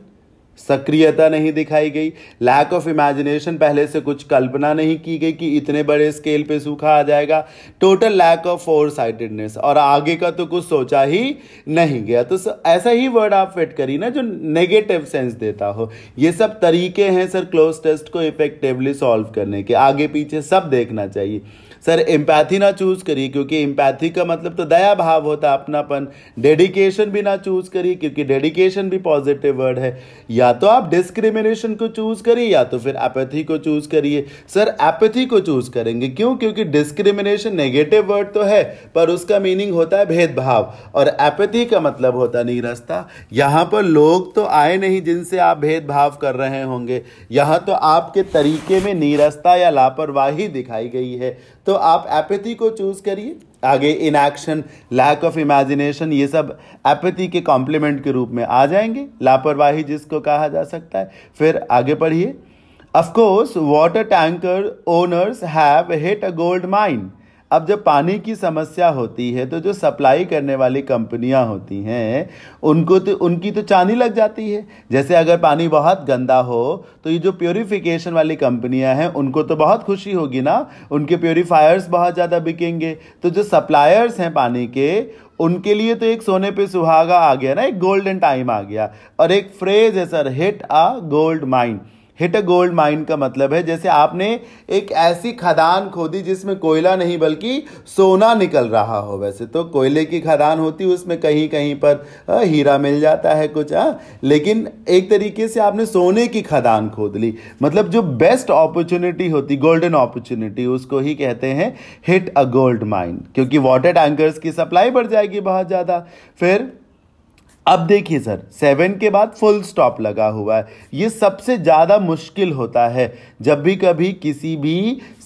सक्रियता नहीं दिखाई गई लैक ऑफ इमेजिनेशन पहले से कुछ कल्पना नहीं की गई कि इतने बड़े स्केल पे सूखा आ जाएगा total lack of foresightedness और आगे का तो कुछ सोचा ही नहीं गया तो ऐसा ही वर्ड आप फिट करिए ना जो नेगेटिव सेंस देता हो ये सब तरीके हैं सर क्लोज टेस्ट को इफेक्टिवली सॉल्व करने के आगे पीछे सब देखना चाहिए सर एम्पैथी ना चूज़ करिए क्योंकि एम्पैथी का मतलब तो दया भाव होता है अपनापन डेडिकेशन भी ना चूज़ करिए क्योंकि डेडिकेशन भी पॉजिटिव वर्ड है या तो आप डिस्क्रिमिनेशन को चूज़ करिए या तो फिर एपैथी को चूज़ करिए सर एपैथी को चूज़ करेंगे क्यों क्योंकि डिस्क्रिमिनेशन नेगेटिव वर्ड तो है पर उसका मीनिंग होता है भेदभाव और एपैथी का मतलब होता नहीं रास्ता यहां पर लोग तो आए नहीं जिनसे आप भेदभाव कर रहे होंगे यहां तो आपके तरीके में नीरसता या लापरवाही दिखाई गई है तो आप एपैथी को चूज़ करिए आगे इनएक्शन लैक ऑफ इमेजिनेशन ये सब एपेथी के कॉम्प्लीमेंट के रूप में आ जाएंगे लापरवाही जिसको कहा जा सकता है फिर आगे पढ़िए of course water tanker owners have hit a gold mind अब जब पानी की समस्या होती है तो जो सप्लाई करने वाली कंपनियां होती हैं उनको तो उनकी तो चांदी लग जाती है जैसे अगर पानी बहुत गंदा हो तो ये जो प्योरीफिकेशन वाली कंपनियां हैं उनको तो बहुत खुशी होगी ना उनके प्योरीफायर्स बहुत ज़्यादा बिकेंगे तो जो सप्लायर्स हैं पानी के उनके लिए तो एक सोने पे सुहागा आ गया ना एक गोल्डन टाइम आ गया और एक फ्रेज है sir hit a gold mind hit a gold mine का मतलब है जैसे आपने एक ऐसी खदान खोदी जिसमें कोयला नहीं बल्कि सोना निकल रहा हो वैसे तो कोयले की खदान होती उसमें कहीं कहीं पर आ, हीरा मिल जाता है कुछ आ, लेकिन एक तरीके से आपने सोने की खदान खोद ली मतलब जो बेस्ट अपॉर्चुनिटी होती गोल्डन अपॉर्चुनिटी उसको ही कहते हैं हिट अ गोल्ड माइन क्योंकि वाटर टैंकर्स की सप्लाई बढ़ जाएगी बहुत ज़्यादा फिर अब देखिए सर सेवन के बाद फुल स्टॉप लगा हुआ है ये सबसे ज़्यादा मुश्किल होता है जब भी कभी किसी भी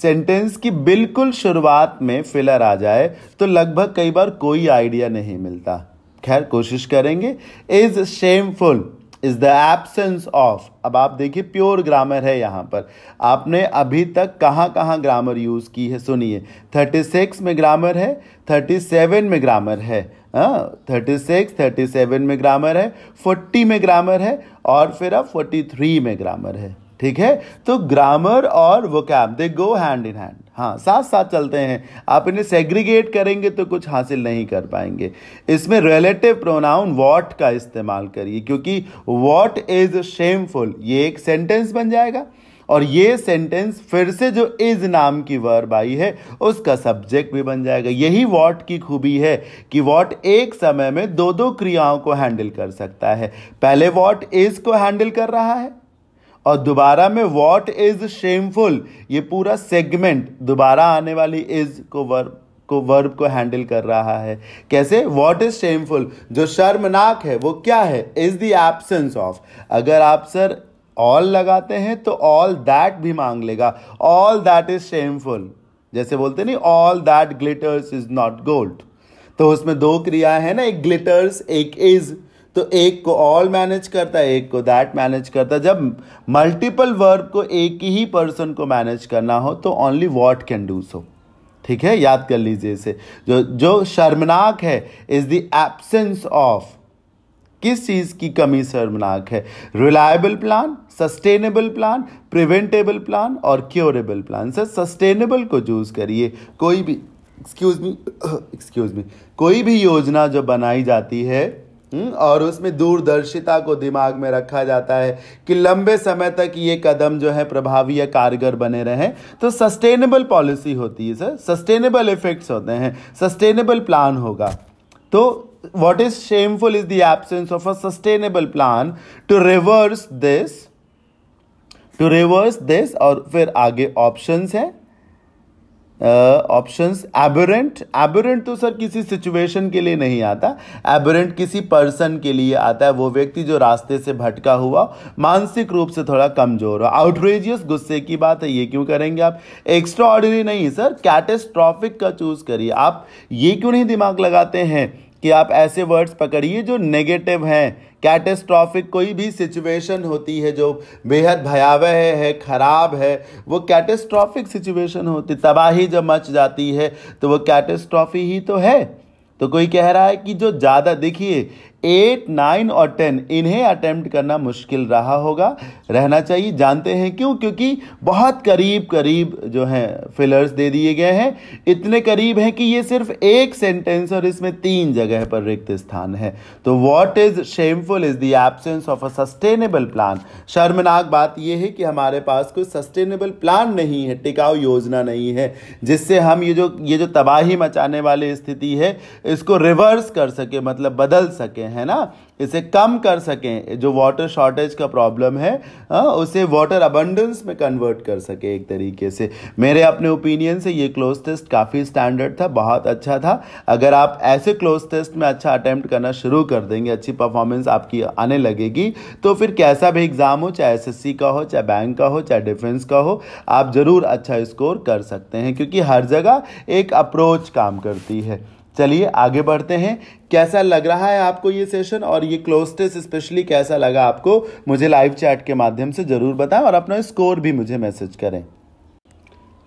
सेंटेंस की बिल्कुल शुरुआत में फिलर आ जाए तो लगभग कई बार कोई आइडिया नहीं मिलता खैर कोशिश करेंगे is shameful is the absence of अब आप देखिए प्योर ग्रामर है यहाँ पर आपने अभी तक कहाँ कहाँ ग्रामर यूज़ की है सुनिए थर्टी सिक्स में ग्रामर है थर्टी सेवन में ग्रामर है थर्टी सिक्स थर्टी सेवन में ग्रामर है फोर्टी में ग्रामर है और फिर अब फोर्टी थ्री में ग्रामर है ठीक है तो ग्रामर और वो cab they go hand in hand हाँ साथ साथ चलते हैं आप इन्हें सेग्रीगेट करेंगे तो कुछ हासिल नहीं कर पाएंगे इसमें रिलेटिव प्रोनाउन वॉट का इस्तेमाल करिए क्योंकि वॉट इज शेमफुल ये एक सेंटेंस बन जाएगा और ये सेंटेंस फिर से जो इज नाम की वर्ब आई है उसका सब्जेक्ट भी बन जाएगा यही वॉट की खूबी है कि वॉट एक समय में दो दो क्रियाओं को हैंडल कर सकता है पहले वॉट इज को हैंडल कर रहा है और दोबारा में वॉट इज शेमफुल ये पूरा सेगमेंट दोबारा आने वाली इज को वर्ब को वर्ब को हैंडल कर रहा है कैसे वॉट इज शेमफुल जो शर्मनाक है वो क्या है इज द एब्सेंस ऑफ अगर आप सर ऑल लगाते हैं तो ऑल दैट भी मांग लेगा ऑल दैट इज शेमफुल जैसे बोलते नहीं all that glitters is not gold तो उसमें दो क्रिया है ना एक ग्लिटर्स एक इज तो एक को ऑल मैनेज करता है एक को दैट मैनेज करता है जब मल्टीपल वर्ब को एक ही पर्सन को मैनेज करना हो तो only what can do so ठीक है याद कर लीजिए इसे जो जो शर्मनाक है इज द एब्सेंस ऑफ किस चीज़ की कमी शर्मनाक है reliable plan sustainable plan preventable plan और क्योरेबल प्लान सर सस्टेनेबल को चूज़ करिए कोई भी एक्सक्यूज़ मी एक्सक्यूज़ मी कोई भी योजना जो बनाई जाती है हम्म, और उसमें दूरदर्शिता को दिमाग में रखा जाता है कि लंबे समय तक ये कदम जो है प्रभावी या कारगर बने रहें तो सस्टेनेबल पॉलिसी होती है सर सस्टेनेबल इफेक्ट्स होते हैं सस्टेनेबल प्लान होगा तो what is shameful is the absence of a sustainable plan to reverse this to reverse this और फिर आगे ऑप्शंस हैं ऑप्शंस एबोरेंट एबोरेंट तो सर किसी सिचुएशन के लिए नहीं आता एबरेंट किसी पर्सन के लिए आता है वो व्यक्ति जो रास्ते से भटका हुआ मानसिक रूप से थोड़ा कमजोर हो आउटरेजियस गुस्से की बात है ये क्यों करेंगे आप एक्स्ट्रा ऑर्डिनरी नहीं सर कैटेस्ट्रॉफिक का चूज करिए आप ये क्यों नहीं दिमाग लगाते हैं कि आप ऐसे वर्ड्स पकड़िए जो नेगेटिव हैं कैटेस्ट्रॉफिक कोई भी सिचुएशन होती है जो बेहद भयावह है, है ख़राब है वो कैटेस्ट्रॉफिक सिचुएशन होती तबाही जब मच जाती है तो वो कैटेस्ट्रॉफी ही तो है तो कोई कह रहा है कि जो ज़्यादा देखिए एट नाइन और टेन इन्हें अटेम्प्ट करना मुश्किल रहा होगा रहना चाहिए जानते हैं क्यों क्योंकि बहुत करीब करीब जो हैं फिलर्स दे दिए गए हैं इतने करीब हैं कि ये सिर्फ एक सेंटेंस और इसमें तीन जगह पर रिक्त स्थान है तो what is shameful is the absence of a sustainable plan शर्मनाक बात यह है कि हमारे पास कोई सस्टेनेबल प्लान नहीं है टिकाऊ योजना नहीं है जिससे हम ये जो ये जो तबाही मचाने वाली स्थिति है इसको रिवर्स कर सके मतलब बदल सकें है ना इसे कम कर सकें जो वाटर शॉर्टेज का प्रॉब्लम है आ, हाँ, उसे वाटर अबंडेंस में कन्वर्ट कर सके एक तरीके से मेरे अपने ओपिनियन से ये क्लोज टेस्ट काफ़ी स्टैंडर्ड था बहुत अच्छा था अगर आप ऐसे क्लोज टेस्ट में अच्छा अटैम्प्ट करना शुरू कर देंगे अच्छी परफॉर्मेंस आपकी आने लगेगी तो फिर कैसा भी एग्ज़ाम हो चाहे एस का हो चाहे बैंक का हो चाहे डिफेंस का हो आप ज़रूर अच्छा स्कोर कर सकते हैं क्योंकि हर जगह एक अप्रोच काम करती है चलिए आगे बढ़ते हैं कैसा लग रहा है आपको ये सेशन और ये क्लोज टेस्ट स्पेशली कैसा लगा आपको मुझे लाइव चैट के माध्यम से ज़रूर बताएं और अपना स्कोर भी मुझे मैसेज करें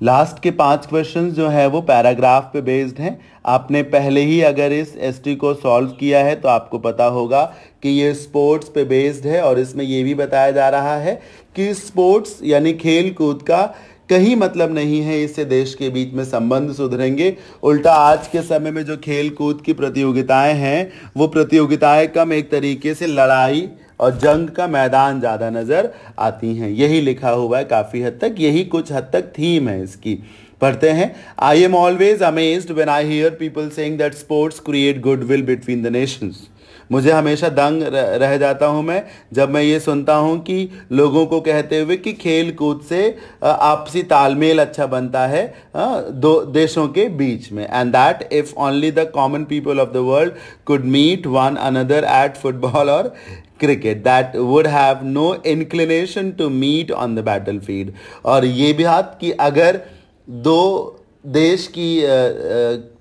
लास्ट के पांच क्वेश्चन जो है वो पैराग्राफ पे बेस्ड हैं आपने पहले ही अगर इस एसटी को सॉल्व किया है तो आपको पता होगा कि ये स्पोर्ट्स पे बेस्ड है और इसमें ये भी बताया जा रहा है कि स्पोर्ट्स यानी खेल कूद का कहीं मतलब नहीं है इससे देश के बीच में संबंध सुधरेंगे उल्टा आज के समय में जो खेल कूद की प्रतियोगिताएं हैं वो प्रतियोगिताएं कम एक तरीके से लड़ाई और जंग का मैदान ज़्यादा नज़र आती हैं यही लिखा हुआ है काफ़ी हद तक यही कुछ हद तक थीम है इसकी पढ़ते हैं I am always amazed when I hear people saying that sports create good will between the nations मुझे हमेशा दंग रह जाता हूँ मैं जब मैं ये सुनता हूँ कि लोगों को कहते हुए कि खेल कूद से आपसी तालमेल अच्छा बनता है दो देशों के बीच में and that if only the common people of the world could meet one another at football और cricket that would have no inclination to meet on the battlefield और ये भी हाथ कि अगर दो देश की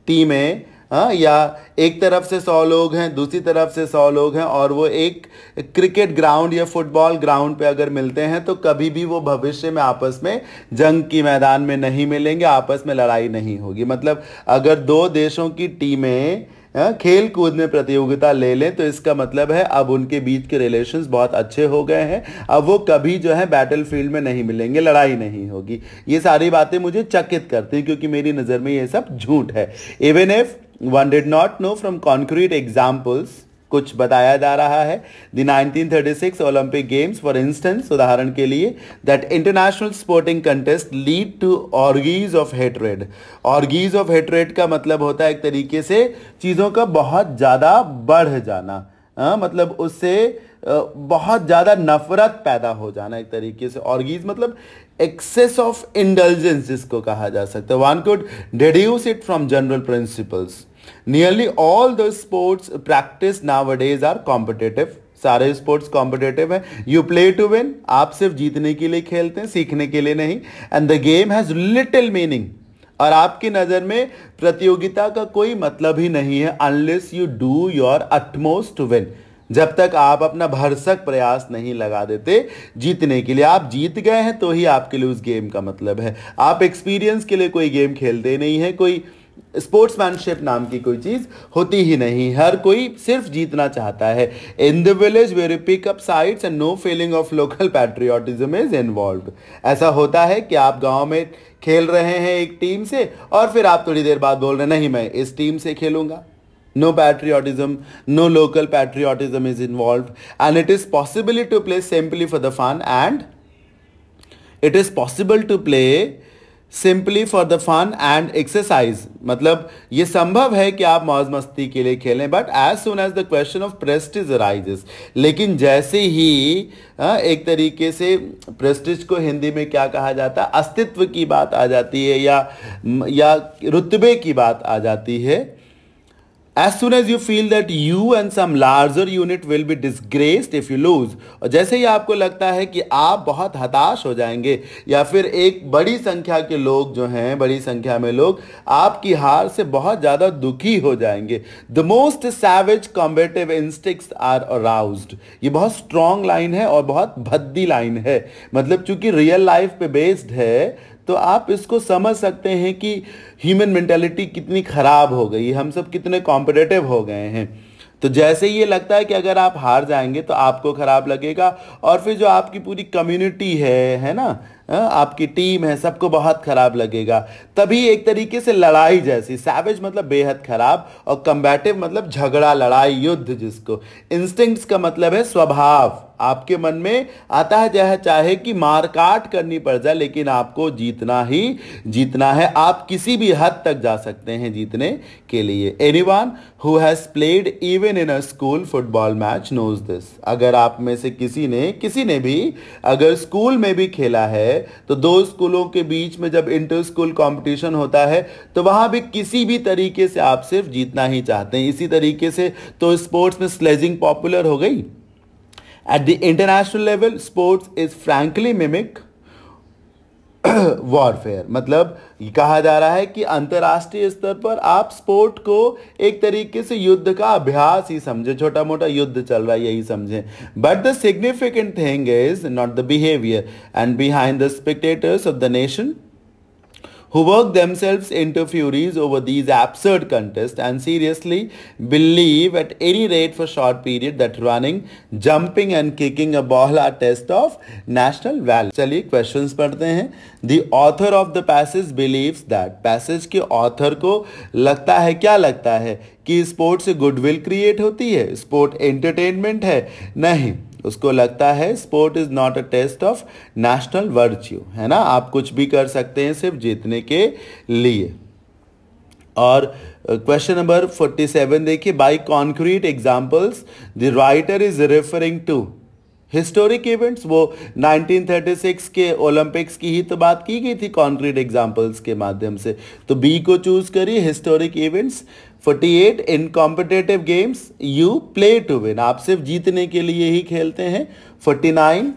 टीमें हाँ या एक तरफ से सौ लोग हैं दूसरी तरफ से सौ लोग हैं और वो एक क्रिकेट ग्राउंड या फुटबॉल ग्राउंड पे अगर मिलते हैं तो कभी भी वो भविष्य में आपस में जंग की मैदान में नहीं मिलेंगे आपस में लड़ाई नहीं होगी मतलब अगर दो देशों की टीमें हाँ, खेल कूद में प्रतियोगिता ले लें तो इसका मतलब है अब उनके बीच के रिलेशंस बहुत अच्छे हो गए हैं अब वो कभी जो है बैटल फील्ड में नहीं मिलेंगे लड़ाई नहीं होगी ये सारी बातें मुझे चकित करती हैं क्योंकि मेरी नज़र में ये सब झूठ है even if one did not know from concrete examples कुछ बताया जा रहा है the 1936 Olympic games for instance उदाहरण के लिए that international sporting contest lead to orgies of hatred orgies of hatred का मतलब होता है एक तरीके से चीज़ों का बहुत ज़्यादा बढ़ जाना हाँ, मतलब उससे बहुत ज़्यादा नफरत पैदा हो जाना एक तरीके से ऑर्गीज मतलब एक्सेस ऑफ इंटेलिजेंस जिसको कहा जा सकता है one could deduce it from general principles nearly all the sports practice nowadays are competitive सारे स्पोर्ट्स कॉम्पिटेटिव हैं यू प्ले टू विन आप सिर्फ जीतने के लिए खेलते हैं सीखने के लिए नहीं and the game has little meaning और आपकी नज़र में प्रतियोगिता का कोई मतलब ही नहीं है unless you do your utmost win जब तक आप अपना भरसक प्रयास नहीं लगा देते जीतने के लिए आप जीत गए हैं तो ही आपके लिए उस गेम का मतलब है आप एक्सपीरियंस के लिए कोई गेम खेलते नहीं है कोई स्पोर्ट्समैनशिप नाम की कोई चीज़ होती ही नहीं हर कोई सिर्फ जीतना चाहता है in the village where pick up sides and no feeling of local patriotism is involve ऐसा होता है कि आप गांव में खेल रहे हैं एक टीम से और फिर आप थोड़ी देर बाद बोल रहे हैं नहीं मैं इस टीम से खेलूंगा no patriotism no local patriotism is involve and it is possibility to play simply for the fun and it is possible to play simply for the fun and exercise मतलब ये संभव है कि आप मौज मस्ती के लिए खेलें but as soon as the question of prestige arises लेकिन जैसे ही एक तरीके से प्रेस्टिज को हिंदी में क्या कहा जाता है अस्तित्व की बात आ जाती है या या रुतबे की बात आ जाती है as soon as you feel that you and some larger unit will be disgraced if you lose और जैसे ही आपको लगता है कि आप बहुत हताश हो जाएंगे या फिर एक बड़ी संख्या के लोग जो हैं बड़ी संख्या में लोग आपकी हार से बहुत ज़्यादा दुखी हो जाएंगे the most savage combative instincts are arouse ये बहुत स्ट्रॉन्ग लाइन है और बहुत भद्दी लाइन है मतलब चूंकि रियल लाइफ पे बेस्ड है तो आप इसको समझ सकते हैं कि ह्यूमन मेंटेलिटी कितनी ख़राब हो गई हम सब कितने कॉम्पिटेटिव हो गए हैं तो जैसे ये लगता है कि अगर आप हार जाएंगे तो आपको ख़राब लगेगा और फिर जो आपकी पूरी कम्युनिटी है है ना आपकी टीम है सबको बहुत ख़राब लगेगा तभी एक तरीके से लड़ाई जैसी सैवेज मतलब बेहद ख़राब और कम्बैटिव मतलब झगड़ा लड़ाई युद्ध जिसको इंस्टिंक्ट्स का मतलब है स्वभाव आपके मन में आता है यह चाहे कि काट करनी पड़ जाए लेकिन आपको जीतना ही जीतना है आप किसी भी हद तक जा सकते हैं जीतने के लिए anyone who has played even in a school football match knows this अगर आप में से किसी ने किसी ने भी अगर स्कूल में भी खेला है तो दो स्कूलों के बीच में जब इंटर स्कूल कॉम्पिटिशन होता है तो वहां भी किसी भी तरीके से आप सिर्फ जीतना ही चाहते हैं इसी तरीके से तो स्पोर्ट्स में स्लेजिंग पॉपुलर हो गई At the international level, sports is frankly mimic warfare मतलब कहा जा रहा है कि अंतर्राष्ट्रीय स्तर पर आप स्पोर्ट को एक तरीके से युद्ध का अभ्यास ही समझे छोटा मोटा युद्ध चल रहा है यही समझे but the significant thing is not the behaviour and behind the spectators of the nation who work themselves into furies over these absurd contests and seriously believe at any rate for short period that running, jumping and kicking a ball are test of national value. चलिए questions पढ़ते हैं. The author of the passage believes that passage के author को लगता है क्या लगता है कि स्पोर्ट से गुडविल क्रिएट होती है स्पोर्ट एंटरटेनमेंट है नहीं उसको लगता है sport is not a test of national virtue है ना आप कुछ भी कर सकते हैं सिर्फ जीतने के लिए और क्वेश्चन नंबर फोर्टी सेवन देखिए by concrete examples the writer is referring to historic events वो 1936 के ओलंपिक्स की ही तो बात की गई थी कॉन्क्रीट एग्जांपल्स के माध्यम से तो बी को चूज करिए historic events 48 in competitive games you play to win आप सिर्फ जीतने के लिए ही खेलते हैं 49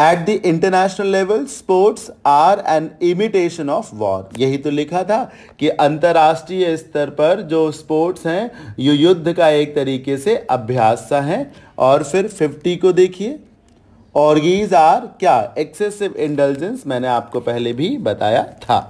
at the international level sports are an imitation of war यही तो लिखा था कि अंतर्राष्ट्रीय स्तर पर जो स्पोर्ट्स हैं ये युद्ध का एक तरीके से अभ्यास सा है और फिर 50 को देखिए ऑर्गीज आर क्या एक्सेसिव इंटेलिजेंस मैंने आपको पहले भी बताया था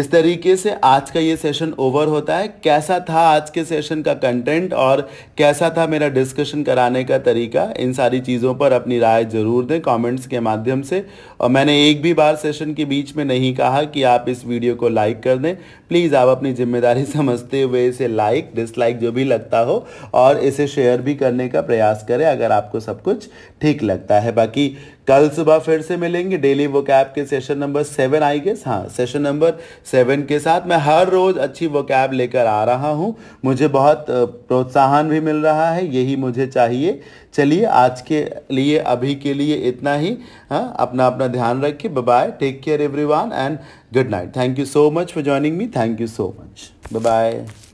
इस तरीके से आज का ये सेशन ओवर होता है कैसा था आज के सेशन का कंटेंट और कैसा था मेरा डिस्कशन कराने का तरीका इन सारी चीज़ों पर अपनी राय ज़रूर दें कमेंट्स के माध्यम से और मैंने एक भी बार सेशन के बीच में नहीं कहा कि आप इस वीडियो को लाइक कर दें प्लीज़ आप अपनी जिम्मेदारी समझते हुए इसे लाइक डिसलाइक जो भी लगता हो और इसे शेयर भी करने का प्रयास करें अगर आपको सब कुछ ठीक लगता है बाकी कल सुबह फिर से मिलेंगे डेली वो कैब के session number seven I guess हाँ सेशन नंबर सेवन के साथ मैं हर रोज़ अच्छी वो कैब लेकर आ रहा हूँ मुझे बहुत प्रोत्साहन भी मिल रहा है यही मुझे चाहिए चलिए आज के लिए अभी के लिए इतना ही हाँ अपना अपना ध्यान रखिए bye take care everyone and good night. Thank you so much for joining me. Thank you so much. Bye-bye.